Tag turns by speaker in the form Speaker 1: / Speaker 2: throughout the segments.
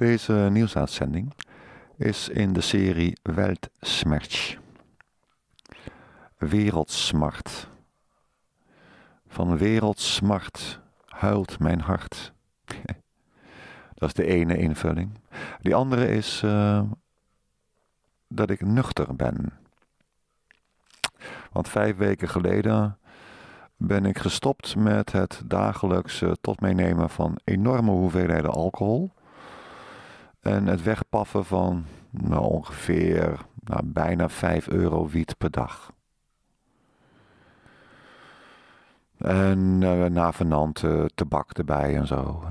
Speaker 1: Deze nieuwsuitzending is in de serie Weltschmerz, Wereldsmart. Van wereldsmart huilt mijn hart. dat is de ene invulling. Die andere is eh, dat ik nuchter ben. Want vijf weken geleden ben ik gestopt met het dagelijkse tot meenemen van enorme hoeveelheden alcohol. En het wegpaffen van nou, ongeveer nou, bijna 5 euro wiet per dag. En uh, eh, navenant eh, tabak erbij en zo.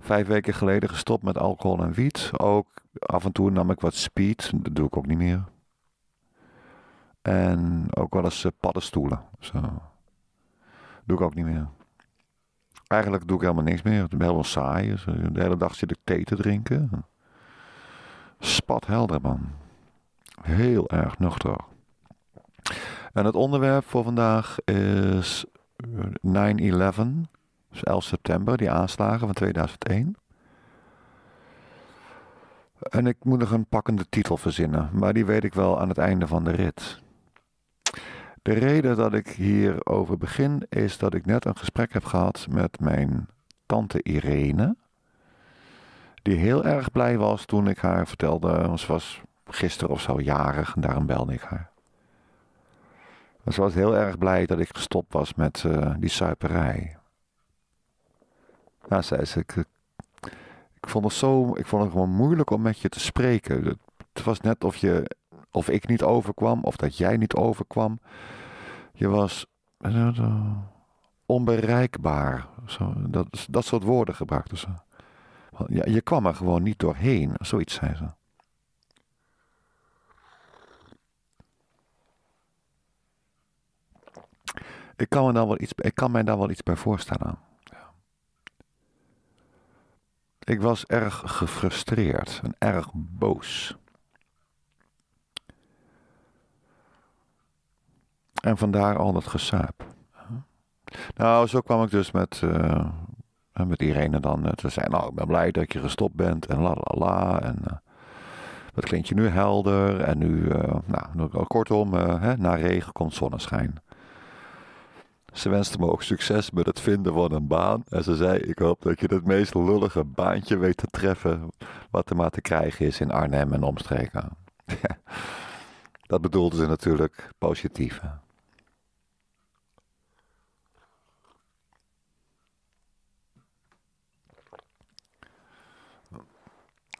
Speaker 1: Vijf weken geleden gestopt met alcohol en wiet. Ook af en toe nam ik wat speed. Dat doe ik ook niet meer. En ook wel eens eh, paddenstoelen. Zo. Doe ik ook niet meer. Eigenlijk doe ik helemaal niks meer. Het is helemaal saai. Dus, eh, de hele dag zit ik thee te drinken. Spat helder, man. Heel erg nuchter. En het onderwerp voor vandaag is 9-11. Eh, 11 dus september, die aanslagen van 2001. En ik moet nog een pakkende titel verzinnen. Maar die weet ik wel aan het einde van de rit. De reden dat ik hierover begin is dat ik net een gesprek heb gehad met mijn tante Irene. Die heel erg blij was toen ik haar vertelde. Ze was gisteren of zo jarig en daarom belde ik haar. ze was heel erg blij dat ik gestopt was met eh, die suiperij. Nou, zei ze, ik, eh, ik, vond het zo, ik vond het gewoon moeilijk om met je te spreken. Het was net of je of ik niet overkwam, of dat jij niet overkwam. Je was onbereikbaar. Zo, dat, dat soort woorden gebruikten ze. Ja, je kwam er gewoon niet doorheen, zoiets zei ze. Ik kan, me dan wel iets, ik kan mij daar wel iets bij voorstellen. Ja. Ik was erg gefrustreerd en erg boos. En vandaar al dat gesaap. Nou, zo kwam ik dus met, uh, met Irene dan. Eh, ze zei, nou, ik ben blij dat je gestopt bent en la la la. En uh, eh, wat klinkt je nu helder? En nu, nou, kortom, hè, na regen komt zonneschijn. Ze wenste me ook succes met het vinden van een baan. En ze zei, ik hoop dat je het meest lullige baantje weet te treffen... wat er maar te krijgen is in Arnhem en omstreken. dat bedoelde ze natuurlijk positief,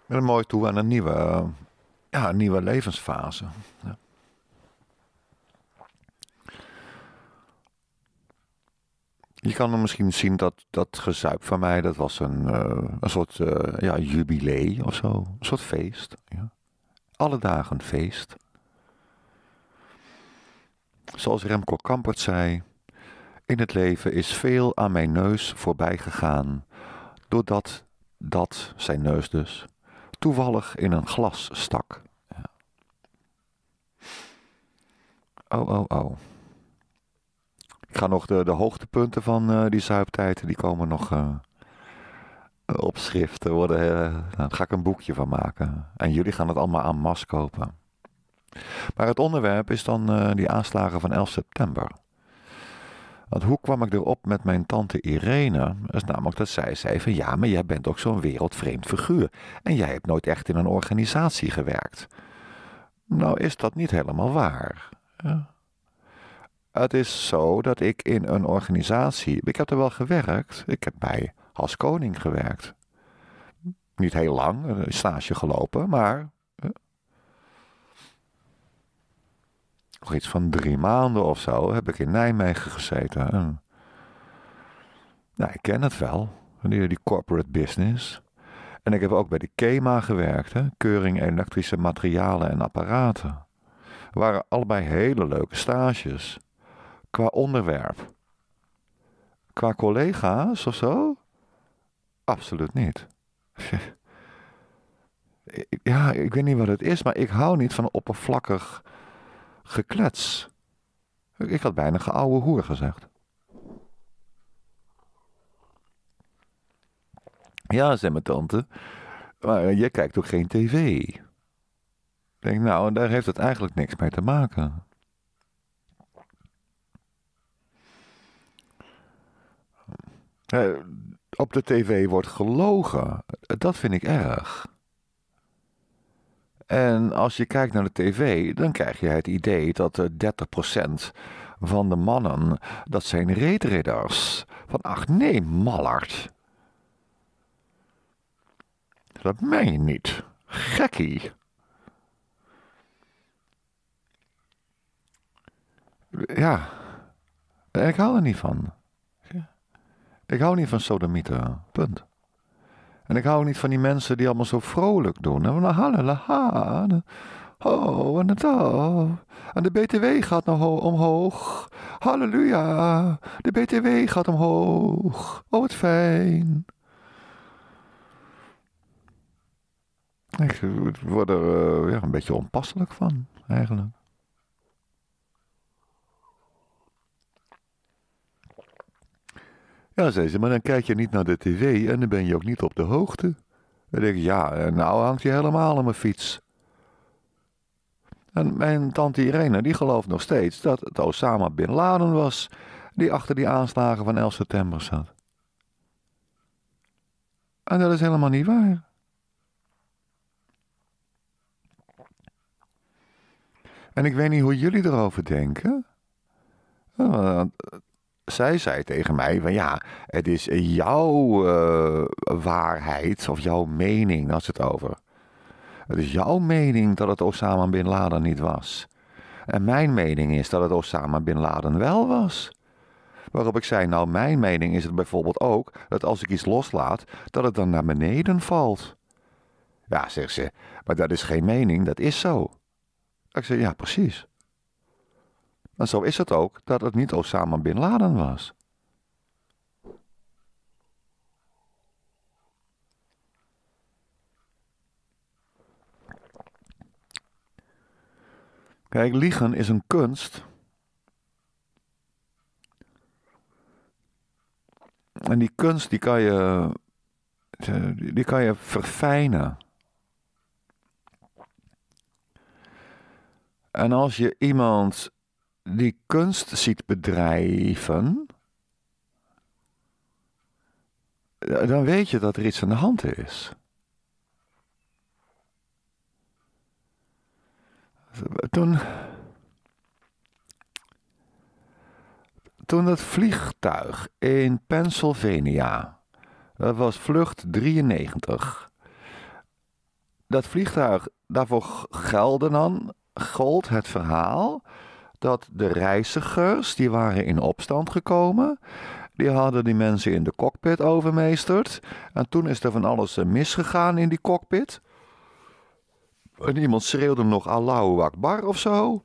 Speaker 1: een mooi toe aan een nieuwe, ja, een nieuwe levensfase. Ja. Je kan misschien zien dat dat gezuip van mij, dat was een, eh, een soort uh, ja, jubilee of zo. Een soort feest. Ja. Alle dagen feest. Zoals Remco Kampert zei, in het leven is veel aan mijn neus voorbij gegaan, doordat dat, zijn neus dus, toevallig in een glas stak. Ja. Oh, oh, oh. Ik ga nog de, de hoogtepunten van eh, die zuiptijden, die komen nog uh, op schrift. worden, eh, nou, daar ga ik een boekje van maken. En jullie gaan het allemaal aan mas kopen. Maar het onderwerp is dan die aanslagen van 11 september. Want hoe kwam ik erop met mijn tante Irene? Dat is namelijk dat zij zei van ja, maar jij bent ook zo'n wereldvreemd figuur. En jij hebt nooit echt in een organisatie gewerkt. Nou is dat niet helemaal waar. Ja. Het is zo dat ik in een organisatie. Ik heb er wel gewerkt. Ik heb bij Has Koning gewerkt. Niet heel lang, een stage gelopen, maar nog iets van drie maanden of zo, heb ik in Nijmegen gezeten. nou, ik ken het wel, die, die corporate business. En ik heb ook bij de KEMA gewerkt, hè? Keuring Elektrische Materialen en Apparaten. Het waren allebei hele leuke stages. Qua onderwerp. Qua collega's of zo? Absoluut niet. ja, ik weet niet wat het is, maar ik hou niet van oppervlakkig geklets. Ik had bijna geouwe hoer gezegd. Ja, zei mijn tante, maar je kijkt ook geen tv? Ik denk, nou, daar heeft het eigenlijk niks mee te maken. Eh, op de tv wordt gelogen. Dat vind ik erg. En als je kijkt naar de tv, dan krijg je het idee dat 30% van de mannen, dat zijn reetridders. Van ach nee, mallard. Dat meen je niet. Gekkie. Ja, ik hou er niet van. Ik hou niet van sodomieten. Punt. En ik hou niet van die mensen die allemaal zo vrolijk doen. En nou, hallelujah, Oh, en het oh. En de BTW gaat nog omhoog. Halleluja. De BTW gaat omhoog. Oh, wat fijn. Ik word eh, er een beetje onpasselijk van, eigenlijk. Ja, zei ze, maar dan kijk je niet naar de tv en dan ben je ook niet op de hoogte. Dan denk ik, ja, eh, nou hangt je helemaal aan mijn fiets. En mijn tante Irene, die gelooft nog steeds dat het Osama Bin Laden was... die achter die aanslagen van 11 september zat. En dat is helemaal niet waar. En ik weet niet hoe jullie erover denken zij zei tegen mij van ja, het is jouw eh, waarheid of jouw mening, als het over. Het is jouw mening dat het Osama Bin Laden niet was. En mijn mening is dat het Osama Bin Laden wel was. Waarop ik zei, nou mijn mening is het bijvoorbeeld ook dat als ik iets loslaat, dat het dan naar beneden valt. Ja, zegt ze, maar dat is geen mening, dat is zo. Ik zei, ja precies. En zo is het ook dat het niet Osama Bin Laden was. Kijk, liegen is een kunst. En die kunst die kan je, eh, die kan je verfijnen. En als je iemand die kunst ziet bedrijven, dan weet je dat er iets aan de hand is. Toen, toen dat vliegtuig in Pennsylvania, dat was vlucht 93, dat vliegtuig, daarvoor gelden dan, gold het verhaal dat de reizigers, die waren in opstand gekomen, die hadden die mensen in de cockpit overmeesterd. En toen is er van alles eh, misgegaan in die cockpit. En iemand schreeuwde nog Allahu Akbar of zo.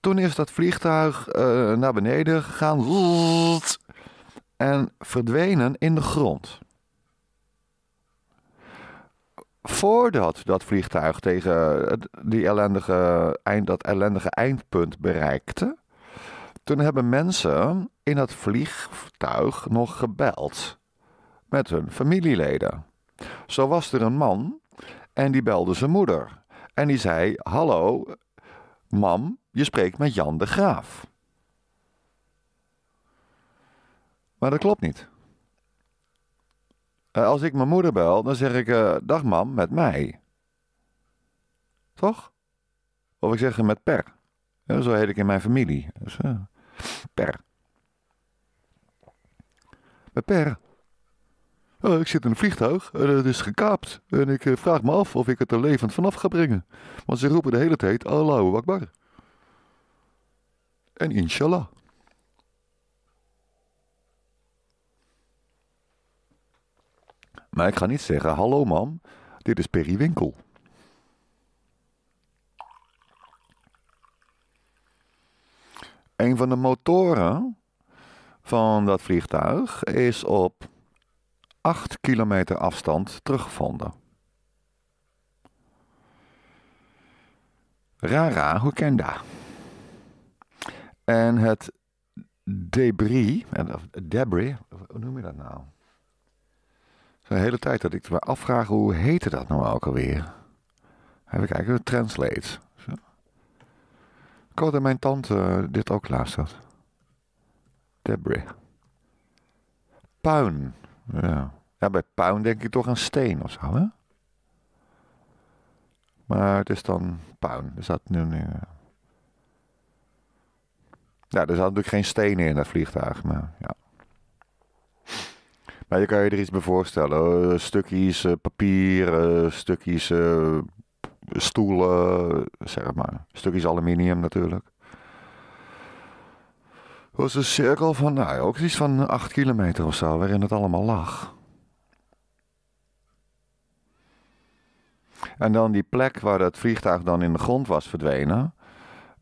Speaker 1: Toen is dat vliegtuig eh, naar beneden gegaan en verdwenen in de grond voordat dat vliegtuig tegen eh, die ellendige, eind, dat ellendige eindpunt bereikte, toen hebben mensen in dat vliegtuig nog gebeld met hun familieleden. Zo was er een man en die belde zijn moeder. En die zei: Hallo, mam, je spreekt met Jan de Graaf. Maar dat klopt niet. Eh, als ik mijn moeder bel, dan zeg ik: eh, Dag mam, met mij. Toch? Of ik zeg met per. zo heet ik in mijn familie. Dus, eh, per. Met per. Oh, ik zit in een vliegtuig en het is gekaapt. En ik vraag me af of ik het er levend vanaf ga brengen. Want ze roepen de hele tijd Allahu Akbar. En inshallah. Maar ik ga niet zeggen: Hallo, mam, dit is Perry Winkel. Een van de motoren van dat vliegtuig is op 8 kilometer afstand teruggevonden. Rara hoe dat? En het debris, eh, debris, hoe noem je dat nou? De hele tijd dat ik me afvraag hoe heette dat nou ook alweer. Even kijken, het translate. Zo. Ik dat mijn tante eh, dit ook laatst had. Debris. Puin. Ja. bij puin denk ik toch aan steen of zo, hè? Maar het is dan puin. Er dat nu. Eh. ja, er zat natuurlijk geen stenen in dat vliegtuig, maar ja. Maar je kan je er iets bij voorstellen. Eh, stukjes uh, papier, eh, stukjes stoelen, zeg maar. Stukjes aluminium natuurlijk. Het was een cirkel van, nou ook iets van 8 kilometer of zo, waarin het allemaal lag. En dan die plek waar het vliegtuig dan in de grond was verdwenen.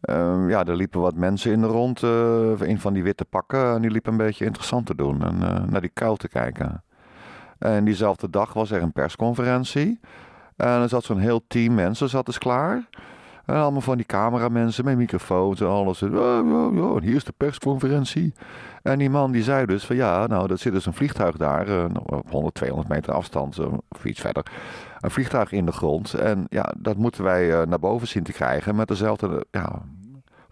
Speaker 1: Ehm, ja, er liepen wat mensen in de rond, uh, eh, in van die witte pakken. En die liepen een beetje interessant te doen en eh, naar die kuil te kijken. En diezelfde dag was er een persconferentie. En er zat zo'n heel team mensen, zat dus klaar. En allemaal van die cameramensen met microfoons en alles. En, oh, oh, oh hier is de persconferentie. En die man die zei dus van ja, nou, er zit dus een vliegtuig daar, eh, nou, op 100, 200 meter afstand of iets verder. Een vliegtuig in de grond. En ja, dat moeten wij naar boven zien te krijgen met dezelfde ja,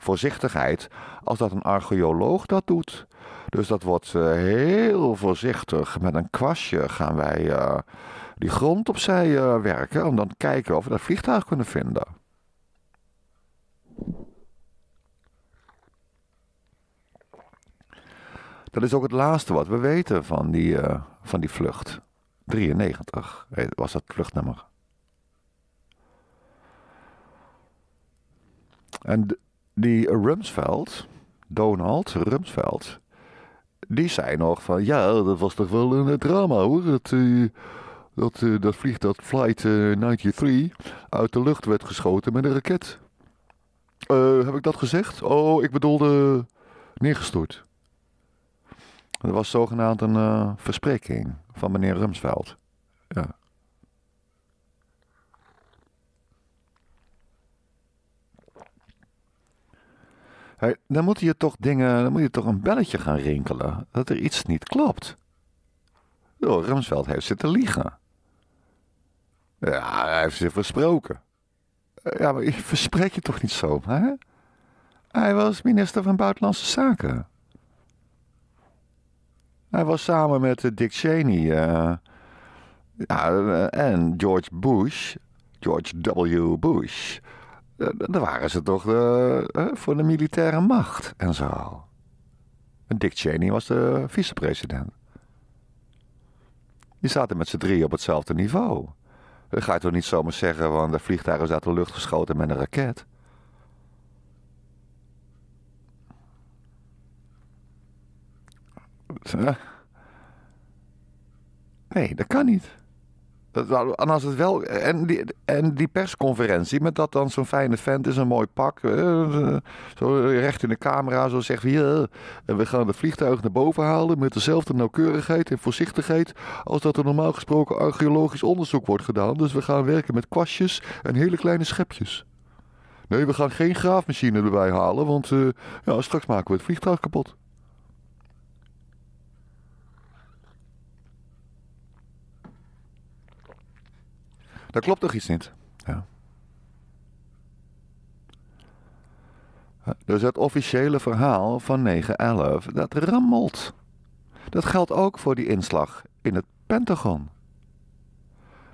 Speaker 1: voorzichtigheid als dat een archeoloog dat doet. Dus dat wordt eh, heel voorzichtig. Met een kwastje gaan wij eh, die grond opzij eh, werken. Om dan te kijken of we dat vliegtuig kunnen vinden. Dat is ook het laatste wat we weten van die, van die vlucht. 93 was dat vluchtnummer. En die Rumsfeld, Donald Rumsfeld, die zei nog van ja, dat was toch wel een drama hoor. Dat, uh, dat, uh, dat vliegt dat Flight 93 eh, uit de lucht werd geschoten met een raket. heb ik dat gezegd? Oh, ik bedoelde neergestort. Er was zogenaamd een verspreking van meneer Rumsfeld. Ja. dan moet je toch dingen, dan moet je toch een belletje gaan rinkelen dat er iets niet klopt. Oh, Ramsveld heeft zitten liegen. Ja, hij heeft zich versproken. Ja, maar je verspreek je toch niet zo, hè? Hij was minister van Buitenlandse Zaken. Hij was samen met eh, Dick Cheney eh, ja, eh, en George Bush, George W. Bush, eh, dan waren ze toch eh, voor de militaire macht en zo. Dick Cheney was de vicepresident. Die zaten met z'n drie op hetzelfde niveau. Dat ga je toch niet zomaar zeggen, want de vliegtuigen is uit de lucht geschoten met een raket. Nee, dat kan niet. En, als het wel, en, die, en die persconferentie met dat dan zo'n fijne vent is, een mooi pak. Eh, zo recht in de camera, zo zegt hij. en eh, eh, we gaan de vliegtuig naar boven halen met dezelfde nauwkeurigheid en voorzichtigheid. als dat er normaal gesproken archeologisch onderzoek wordt gedaan. Dus we gaan werken met kwastjes en hele kleine schepjes. Nee, we gaan geen graafmachine erbij halen, want ja, straks maken we het vliegtuig kapot. Dat klopt toch iets niet? Ja. Dus het officiële verhaal van 9-11, dat rammelt. Dat geldt ook voor die inslag in het Pentagon.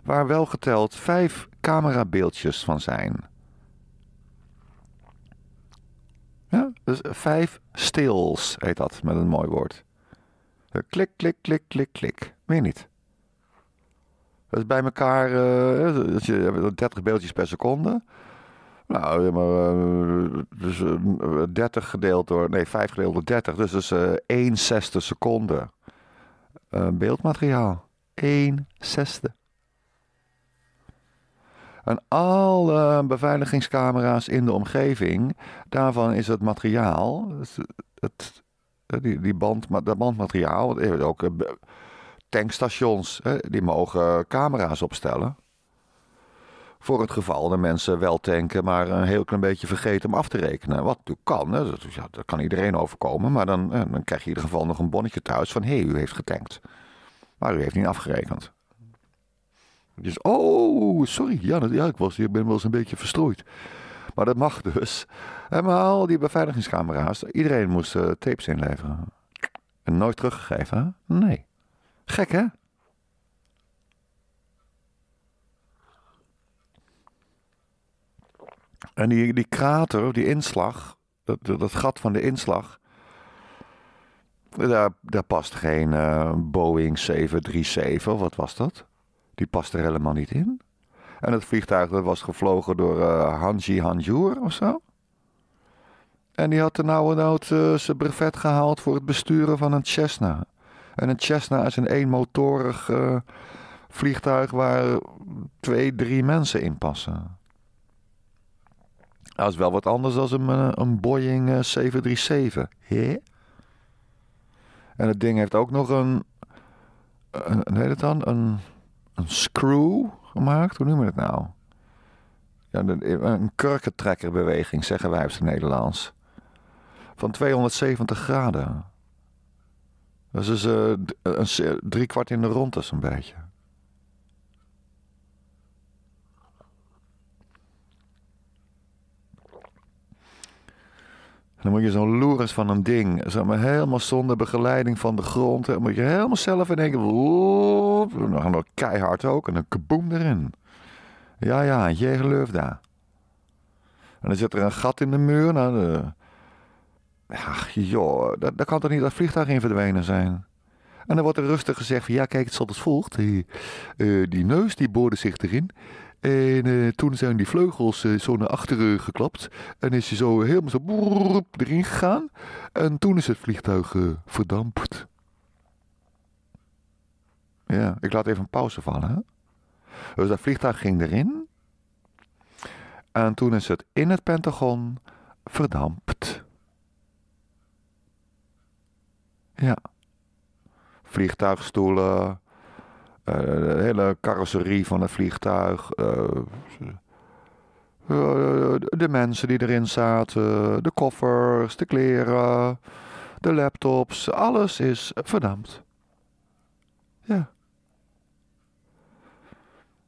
Speaker 1: Waar wel geteld vijf camerabeeldjes van zijn. Ja, dus vijf stills heet dat met een mooi woord. Klik, klik, klik, klik, klik. Meer niet. Dat is bij elkaar eh, dat je, 30 eh, beeldjes per seconde. Nou, maar, eh, dus, 30 gedeeld door, nee, 5 gedeeld door 30. Dus dat is 1 zesde seconde beeldmateriaal. 1 zesde. En alle beveiligingscamera's in de omgeving, daarvan is het materiaal, het, het die, die band, dat bandmateriaal, ook tankstations, hè, die mogen camera's opstellen. Voor het geval dat mensen wel tanken, maar een heel klein beetje vergeten om af te rekenen. Wat natuurlijk kan, hè, dat, kan iedereen overkomen. Maar dan, dan krijg je in ieder geval nog een bonnetje thuis van... hé, hey, u heeft getankt, maar u heeft niet afgerekend. Dus, oh, sorry, ja, ja ik, was, ik ben wel eens een beetje verstrooid. Maar dat mag dus. En maar al die beveiligingscamera's, iedereen moest eh, tapes inleveren. En nooit teruggegeven, hè? Nee. Gek, hè? En die, die krater, die inslag, dat, dat gat van de inslag, daar, daar past geen eh, Boeing 737, wat was dat? Die past er helemaal niet in. En het vliegtuig was gevlogen door eh, Hanji Hanjour of zo. En die had de nauwe nood uh, zijn brevet gehaald voor het besturen van een Cessna. En een Cessna is een eenmotorig uh, vliegtuig waar twee, drie mensen in passen. Dat is wel wat anders dan een, eh, een Boeing 737. Eh, Hè? En het ding heeft ook nog een. een heet het dan? Een, een screw gemaakt? Hoe noemen we het nou? Ja, een kurkentrekkerbeweging, zeggen wij op het Nederlands. Van 270 graden. Dat is dus uh, een, drie kwart in de ronde zo'n beetje. dan moet je zo'n loeres van een ding, zeg maar, helemaal zonder begeleiding van de grond. Dan moet je helemaal zelf denken, woop, dan gaan we keihard ook en dan kaboom erin. Ja, ja, je geluft daar. En dan zit er een gat in de muur. Nou, de, Ach joh, dat, dat kan toch niet dat vliegtuig in verdwenen zijn? En dan wordt er rustig gezegd ja, kijk, het zat als volgt. Die, uh, die neus die boorde zich erin. En uh, toen zijn die vleugels uh, zo naar achteren geklapt. En is hij zo helemaal zo erin gegaan. En toen is het vliegtuig verdampt. Ja, ik laat even een pauze vallen. Hè? Dus dat vliegtuig ging erin. En toen is het in het Pentagon verdampt. Ja. Vliegtuigstoelen, eh, de hele carrosserie van het vliegtuig. Eh, eh, de mensen die erin zaten, de koffers, de kleren, de laptops. Alles is verdampt. Ja.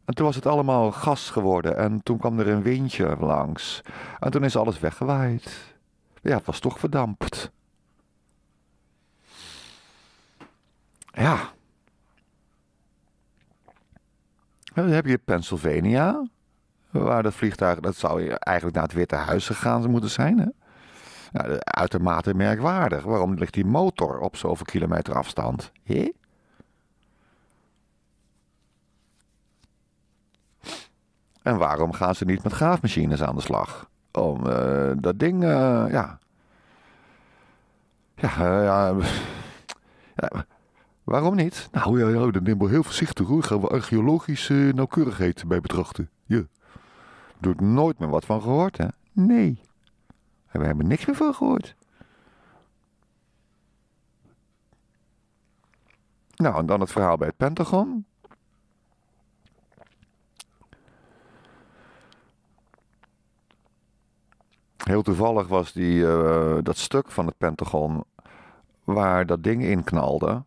Speaker 1: En toen was het allemaal gas geworden. En toen kwam er een windje langs. En toen is alles weggewaaid. Ja, het was toch verdampt. Ja. dan heb je Pennsylvania, waar dat vliegtuig, dat zou eigenlijk naar het Witte Huis gegaan moeten zijn. Hè? Nou, uitermate merkwaardig. Waarom ligt die motor op zoveel kilometer afstand? Hé? En waarom gaan ze niet met graafmachines aan de slag? Om eh, dat ding, eh, ja. Ja, eh, ja. Waarom niet? Nou ja, ja dan nemen we heel voorzichtig hoor. Gaan we archeologische nauwkeurigheid bij betrachten. Je doet Doe ik nooit meer wat van gehoord, hè? Nee. we hebben niks meer van gehoord. Nou, en dan het verhaal bij het Pentagon. Heel toevallig was die, eh, dat stuk van het Pentagon waar dat ding in knalde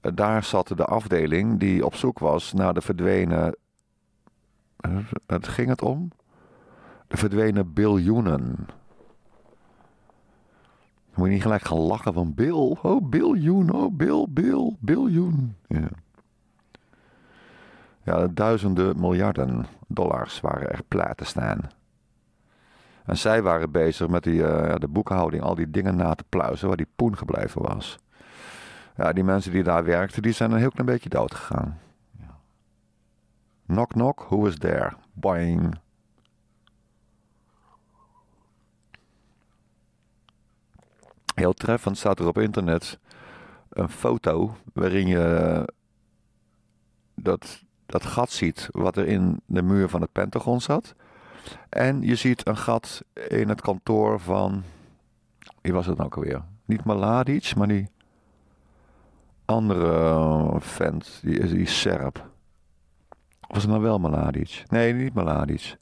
Speaker 1: daar zat de afdeling die op zoek was naar de verdwenen. Eh, het ging het om? De verdwenen biljoenen. Moet je niet gelijk gaan lachen van Bill. Oh, biljoen. Oh, Bill, Bill, biljoen. Ja. ja, duizenden miljarden dollars waren er plaat te staan. En zij waren bezig met die, eh, de boekhouding, al die dingen na te pluizen waar die poen gebleven was. Ja, die mensen die daar werkten, die zijn een heel klein beetje dood gegaan. Ja. Knock knock, who is there? Boing. Heel treffend staat er op internet een foto waarin je dat, dat gat ziet wat er in de muur van het Pentagon zat. En je ziet een gat in het kantoor van. Wie was het nou ook alweer? Niet Maladic, maar die andere vent, eh, die, die Serp. Of was het nou wel Maladic? Nee, niet Maladic.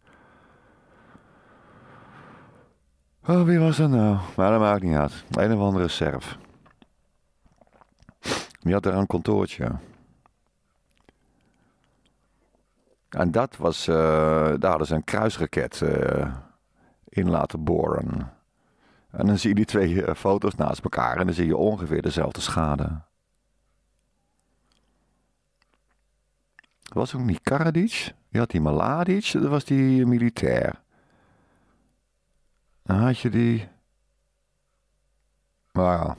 Speaker 1: Oh, wie was dat nou? Maar dat maakt niet uit. Een of andere Serf. Die had daar een kantoortje. En dat was, eh, daar hadden ze een kruisraket eh, in laten boren. En dan zie je die twee foto's naast elkaar en dan zie je ongeveer dezelfde schade. was ook niet Karadic? Je had die Maladic, dat was die militair. Dan had je die... Nou ja.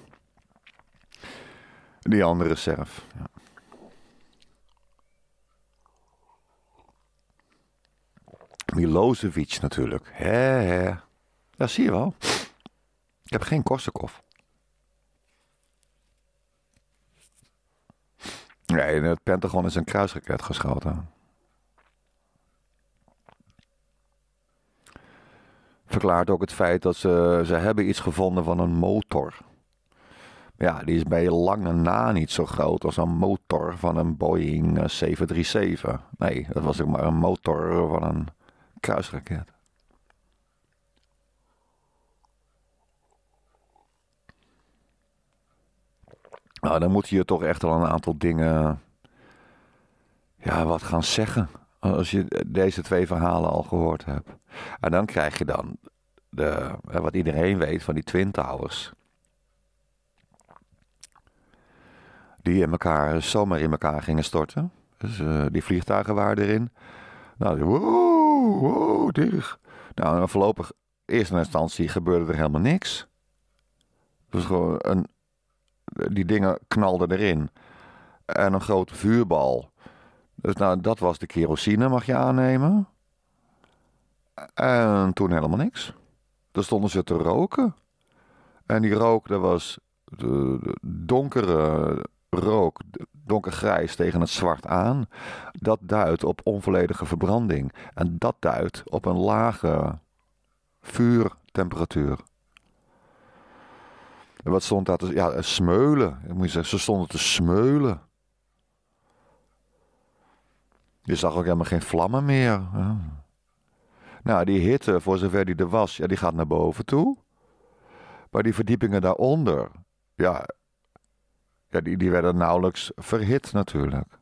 Speaker 1: Die andere Serf. Ja. natuurlijk. Hè, hè. Ja, zie je wel. Ik heb geen Korsakov. Nee, in het Pentagon is een kruisraket geschoten. Verklaart ook het feit dat ze, ze hebben iets gevonden van een motor. Ja, die is bij lange na niet zo groot als een motor van een Boeing 737. Eh, nee, dat was ook maar een motor van een kruisraket. Nou, dan moet je toch echt al een aantal dingen. Ja, wat gaan zeggen. Als je deze twee verhalen al gehoord hebt. En dan krijg je dan de, wat iedereen weet van die Twin Towers. Die in elkaar, zomaar in elkaar gingen storten. Dus eh, die vliegtuigen waren erin. Nou, wow, wow, dicht. Nou, en voorlopig, in eerste instantie gebeurde er helemaal niks. was gewoon een, die dingen knalden erin. En een grote vuurbal. Dus nou, dat was de kerosine, mag je aannemen. En toen helemaal niks. Toen stonden ze te roken. En die rook, dat was de donkere rook, donkergrijs tegen het zwart aan. Dat duidt op onvolledige verbranding. En dat duidt op een lage vuurtemperatuur. En wat stond daar te Ja, eh, smeulen. Ik moet zeggen, ze stonden te smeulen. Je zag ook helemaal geen vlammen meer. Nou, die hitte, voor zover die er was, ja, die gaat naar boven toe. Maar die verdiepingen daaronder, ja, ja die, die werden nauwelijks verhit natuurlijk.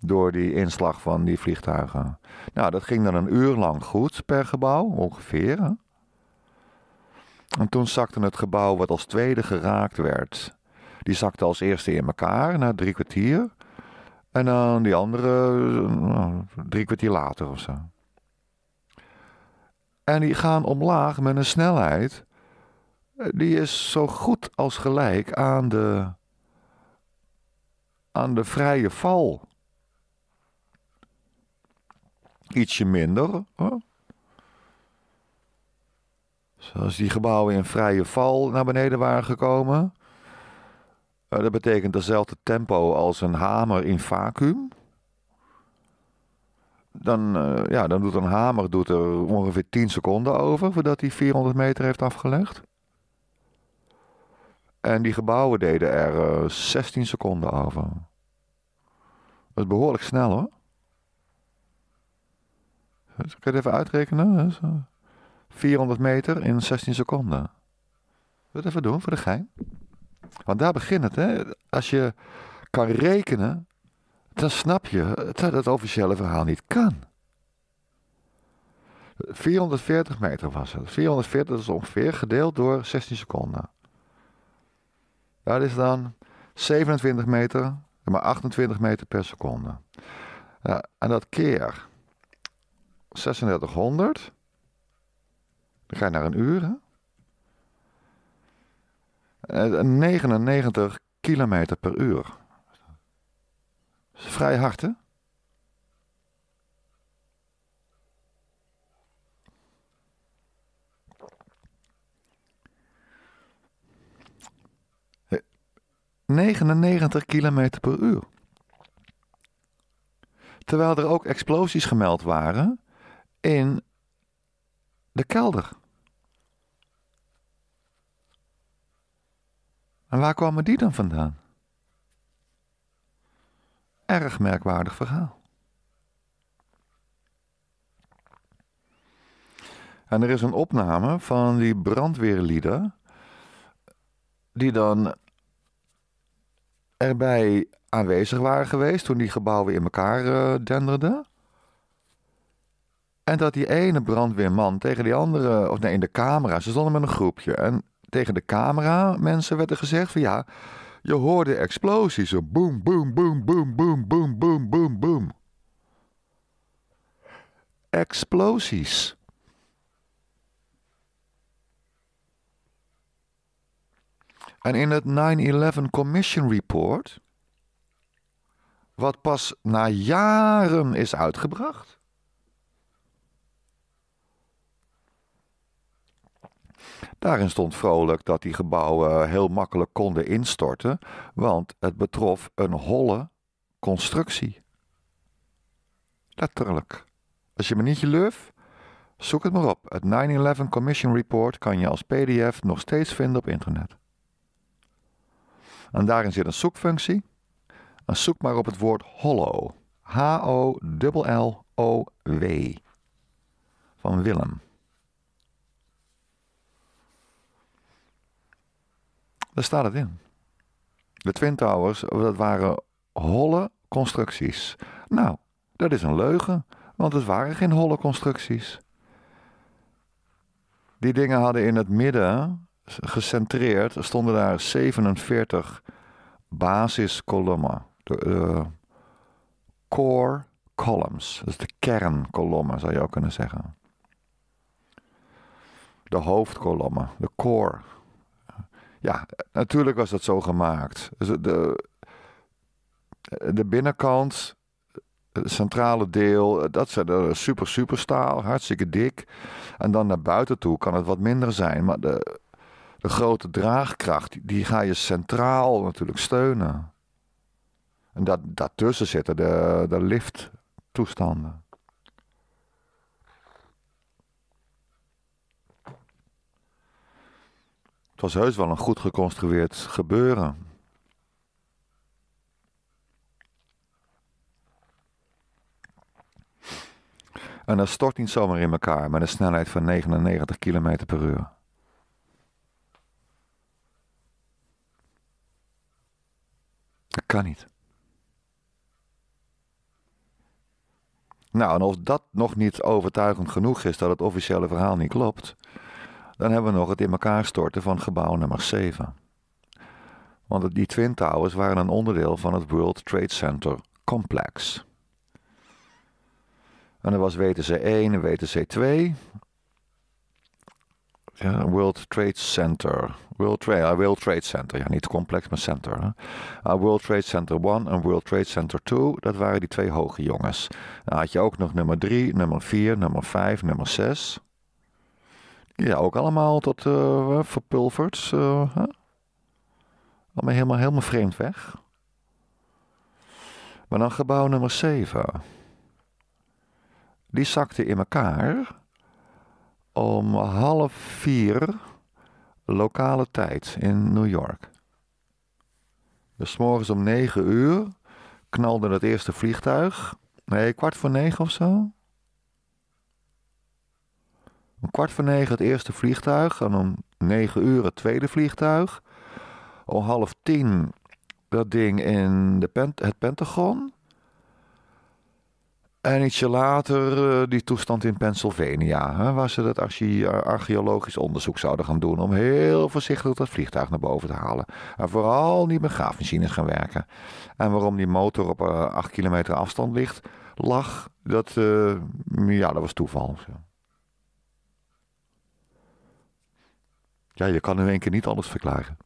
Speaker 1: Door die inslag van die vliegtuigen. Nou, dat ging dan een uur lang goed per gebouw, ongeveer. Hè? En toen zakte het gebouw wat als tweede geraakt werd. Die zakte als eerste in elkaar na drie kwartier. En dan die andere nou, drie kwartier later of zo. En die gaan omlaag met een snelheid. Eh, die is zo goed als gelijk aan de, aan de vrije val. Ietsje minder. Hoor. Zoals die gebouwen in vrije val naar beneden waren gekomen. Eh, dat betekent dezelfde tempo als een hamer in vacuüm. Dan, eh, ja, dan doet een hamer doet er ongeveer 10 seconden over voordat hij 400 meter heeft afgelegd. En die gebouwen deden er 16 eh, seconden over. Dat is behoorlijk snel hoor. Zal ik het even uitrekenen? 400 meter in 16 seconden. Wil even doen voor de gein? Want daar begint het, hè? Als je kan rekenen, dan snap je dat het officiële verhaal niet kan. 440 meter was het. 440 is ongeveer gedeeld door 16 seconden. Dat is dan 27 meter, maar 28 meter per seconde. Eh, en dat keer 3600 dan ga je naar een uur. Hè? 99 eh, kilometer per uur. is vrij hard, hè? 99 eh, kilometer per uur. Terwijl er ook explosies gemeld waren in de kelder. En waar kwamen die dan vandaan? Erg merkwaardig verhaal. En er is een opname van die brandweerlieden, die dan erbij aanwezig waren geweest toen die gebouwen in elkaar eh, denderden. En dat die ene brandweerman tegen die andere, of nee, in de camera, ze stonden met een groepje. En tegen de camera mensen werd er gezegd van ja, je hoorde explosies. Zo boom, boom, boom, boom, boom, boom, boom, boom, boom. Explosies. En in het 9-11 Commission Report, wat pas na jaren is uitgebracht, Daarin stond vrolijk dat die gebouwen heel makkelijk konden instorten, want het betrof een holle constructie. Letterlijk. Als je me niet gelooft, zoek het maar op. Het 9-11 Commission Report kan je als PDF nog steeds vinden op internet. En daarin zit een zoekfunctie. zoek maar op het woord hollow. H-O-L-L-O-W. Van Willem. Daar staat het in. De Twin Towers, dat waren holle constructies. Nou, dat is een leugen, want het waren geen holle constructies. Die dingen hadden in het midden, gecentreerd, stonden daar 47 basiskolommen. De, eh, core columns, dus de kernkolommen zou je ook kunnen zeggen. De hoofdkolommen, de core ja, natuurlijk was dat zo gemaakt. Dus de, de binnenkant, het centrale deel, dat zijn super, super staal, hartstikke dik. En dan naar buiten toe kan het wat minder zijn. Maar de, de grote draagkracht, die ga je centraal natuurlijk steunen. En dat, daartussen zitten de, de lifttoestanden. Het was heus wel een goed geconstrueerd gebeuren. En dat stort niet zomaar in elkaar met een snelheid van 99 km per uur. Dat kan niet. Nou, en of dat nog niet overtuigend genoeg is dat het officiële verhaal niet klopt, dan hebben we nog het in elkaar storten van gebouw nummer 7. Want die Twin Towers waren een onderdeel van het World Trade Center complex. En dat was WTC 1 en WTC 2. Ja, World Trade Center. World, Trade, uh, World Trade Center. Ja, niet complex, maar center. Hè? Uh, World Trade Center 1 en World Trade Center 2. Dat waren die twee hoge jongens. Dan nou, had je ook nog nummer 3, nummer 4, nummer 5, nummer 6. Ja, ook allemaal tot uh, verpulverd. Uh, eh, Allemaal helemaal, helemaal vreemd weg. Maar dan gebouw nummer 7. Die zakte in elkaar om half vier lokale tijd in New York. Dus morgens om negen uur knalde het eerste vliegtuig. Nee, kwart voor negen of zo. Om kwart voor negen het eerste vliegtuig. En om negen uur het tweede vliegtuig. Om half tien dat ding in de pent het Pentagon. En ietsje later eh, die toestand in Pennsylvania, hè, waar ze dat archeologisch onderzoek zouden gaan doen om heel voorzichtig dat vliegtuig naar boven te halen. En vooral niet met graafmachines gaan werken. En waarom die motor op uh, eh, 8 kilometer afstand ligt, lag, dat, eh, ja, dat was toeval. Ja, je kan in één keer niet alles verklaren.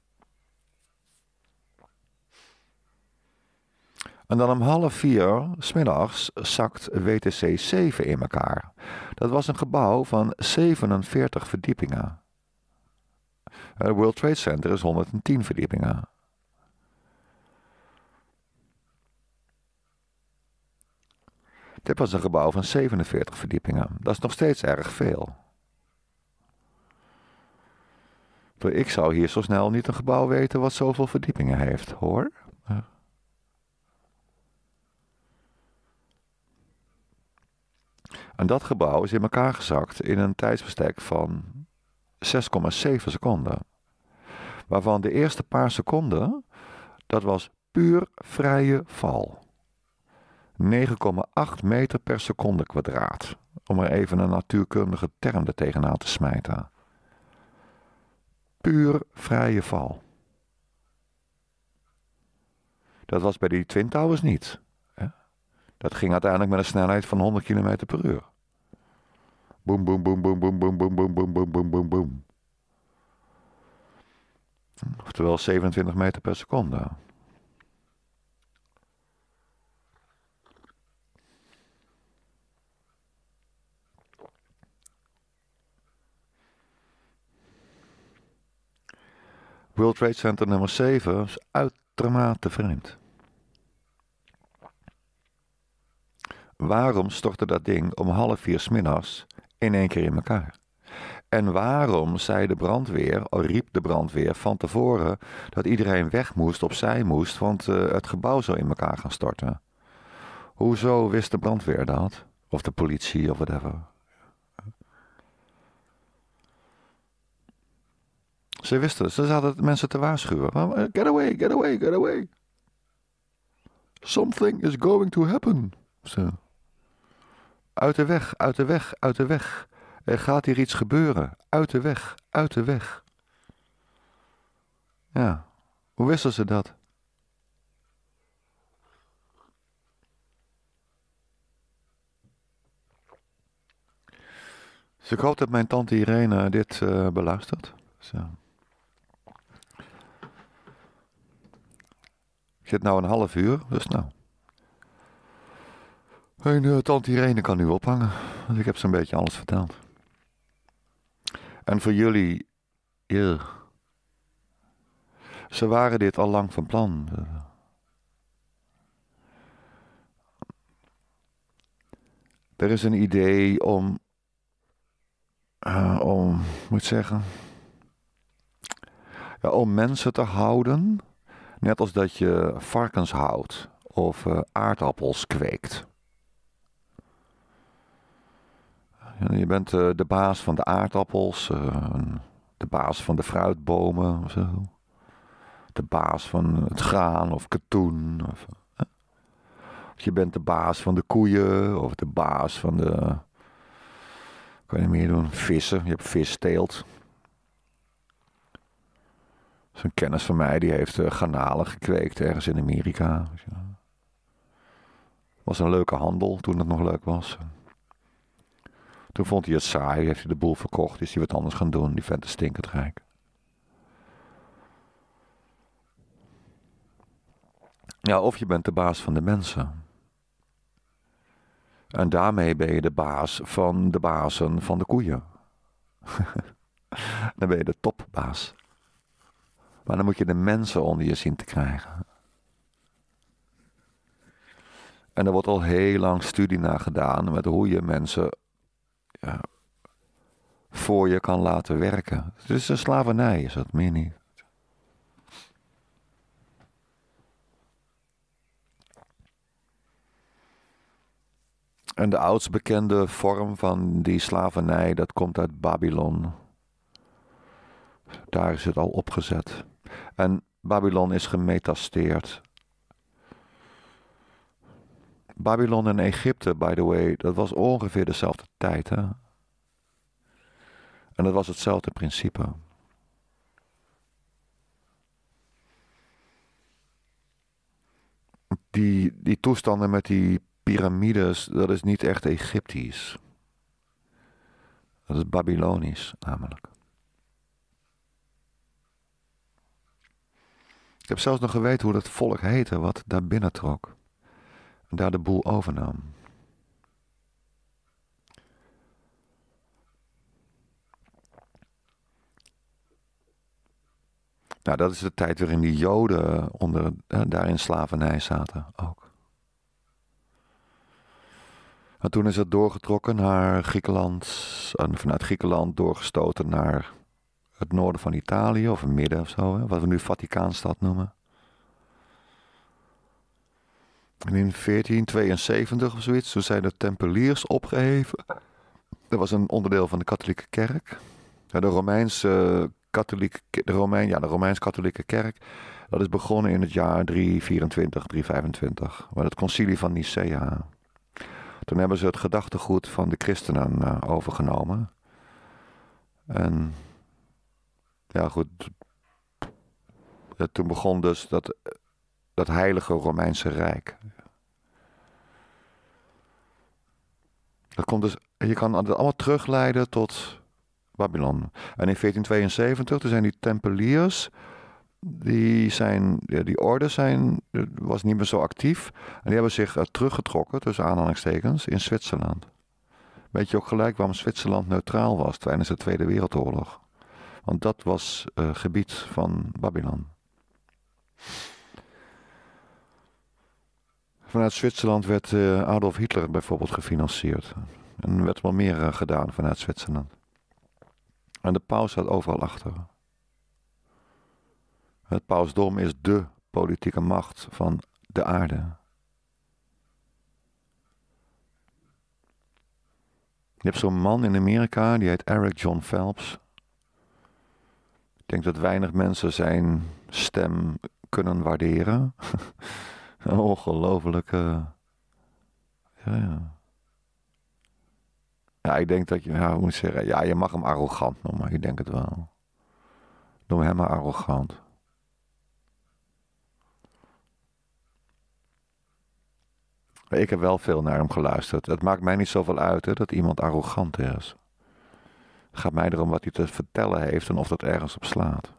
Speaker 1: En dan om half vier smiddags zakt WTC 7 in elkaar. Dat was een gebouw van 47 verdiepingen. Het eh, World Trade Center is 110 verdiepingen. Dit was een gebouw van 47 verdiepingen. Dat is nog steeds erg veel. Ik zou hier zo snel niet een gebouw weten wat zoveel verdiepingen heeft, hoor. En dat gebouw is in elkaar gezakt in een tijdsbestek van 6,7 seconden. Waarvan de eerste paar seconden, dat was puur vrije val. 9,8 meter per seconde kwadraat. Om er even een natuurkundige term er tegenaan te smijten puur vrije val. Dat was bij die Twin Towers niet. Dat ging uiteindelijk met een snelheid van 100 km per uur. Boom, boom, boom, boom, boom, boom, boom, boom, boom, boom, boom, boom, boom. Oftewel 27 meter per seconde. World Trade Center nummer 7 is uitermate vreemd. Waarom stortte dat ding om half vier smiddags in één keer in elkaar? En waarom zei de brandweer, of riep de brandweer van tevoren dat iedereen weg moest, opzij moest, want eh, het gebouw zou in elkaar gaan storten? Hoezo wist de brandweer dat? Of de politie of whatever? Ze wisten het. Ze zaten mensen te waarschuwen. Eh, get away, get away, get away. Something is going to happen. Uit de weg, uit de weg, uit de weg. Er gaat hier iets gebeuren. Uit de weg, uit de weg. Ja, hoe wisten ze dat? Dus ik hoop dat mijn tante Irene dit uh, beluistert. Zo. dit nou een half uur, dus nou. En nou, tante Irene kan nu ophangen, want ik heb zo'n beetje alles verteld. En voor jullie, ze waren dit al lang van plan. Er is een idee om, uh, om, moet zeggen, ja, om mensen te houden Net als dat je varkens houdt of eh, aardappels kweekt. Je bent eh, de baas van de aardappels, eh, de baas van de fruitbomen, zo. de baas van het graan of katoen. Of, je bent de baas van de koeien of de baas van de. Kan je meer doen? Vissen. Je hebt vis Zo'n kennis van mij die heeft uh, garnalen gekweekt ergens in Amerika. Was een leuke handel toen het nog leuk was. Toen vond hij het saai, heeft hij de boel verkocht, is hij wat anders gaan doen. Die vent is stinkend rijk. Ja, of je bent de baas van de mensen. En daarmee ben je de baas van de bazen van de koeien. Dan ben je de topbaas. Maar dan moet je de mensen onder je zien te krijgen. En er wordt al heel lang studie naar gedaan met hoe je mensen ja, voor je kan laten werken. Het is een slavernij, is dat meer niet. En de oudst bekende vorm van die slavernij, dat komt uit Babylon. Daar is het al opgezet. En Babylon is gemetasteerd. Babylon en Egypte, by the way, dat was ongeveer dezelfde tijd. En dat was hetzelfde principe. Die, die toestanden met die piramides, dat is niet echt Egyptisch. Dat is Babylonisch namelijk. Ik heb zelfs nog geweten hoe dat volk heette wat daar binnen trok. En daar de boel overnam. Nou, dat is de tijd waarin die Joden onder, daarin daar in slavernij zaten ook. En toen is het doorgetrokken naar Griekenland. En vanuit Griekenland doorgestoten naar het noorden van Italië of het midden of zo, hè, wat we nu Vaticaanstad noemen. En in 1472 of zoiets, toen zijn de Tempeliers opgeheven. Dat was een onderdeel van de katholieke kerk. Ja, de Romeinse katholieke, de Romein, ja, de Romeins-katholieke kerk, dat is begonnen in het jaar 324, 325, met het concilie van Nicea. Toen hebben ze het gedachtegoed van de christenen eh, overgenomen. En ja goed, toen begon dus dat, dat heilige Romeinse Rijk. Dat komt dus, je kan het allemaal terugleiden tot Babylon. En in 1472 toen zijn die Tempeliers, die, zijn, die orde zijn, was niet meer zo actief. En die hebben zich eh, teruggetrokken, tussen aanhalingstekens, in Zwitserland. Weet je ook gelijk waarom Zwitserland neutraal was tijdens de Tweede Wereldoorlog? Want dat was uh, gebied van Babylon. Vanuit Zwitserland werd eh, Adolf Hitler bijvoorbeeld gefinancierd. En er werd wel meer eh, gedaan vanuit Zwitserland. En de paus staat overal achter. Het pausdom is dé politieke macht van de aarde. Je hebt zo'n man in Amerika, die heet Eric John Phelps denk dat weinig mensen zijn stem kunnen waarderen. Ongelooflijk. Ja, ja. Ja, ik denk dat je, ja, moet zeggen, ja, je mag hem arrogant noemen, ik denk het wel. Noem hem maar arrogant. Ik heb wel veel naar hem geluisterd. Het maakt mij niet zoveel uit hè, dat iemand arrogant is gaat mij erom wat hij te vertellen heeft en of dat ergens op slaat.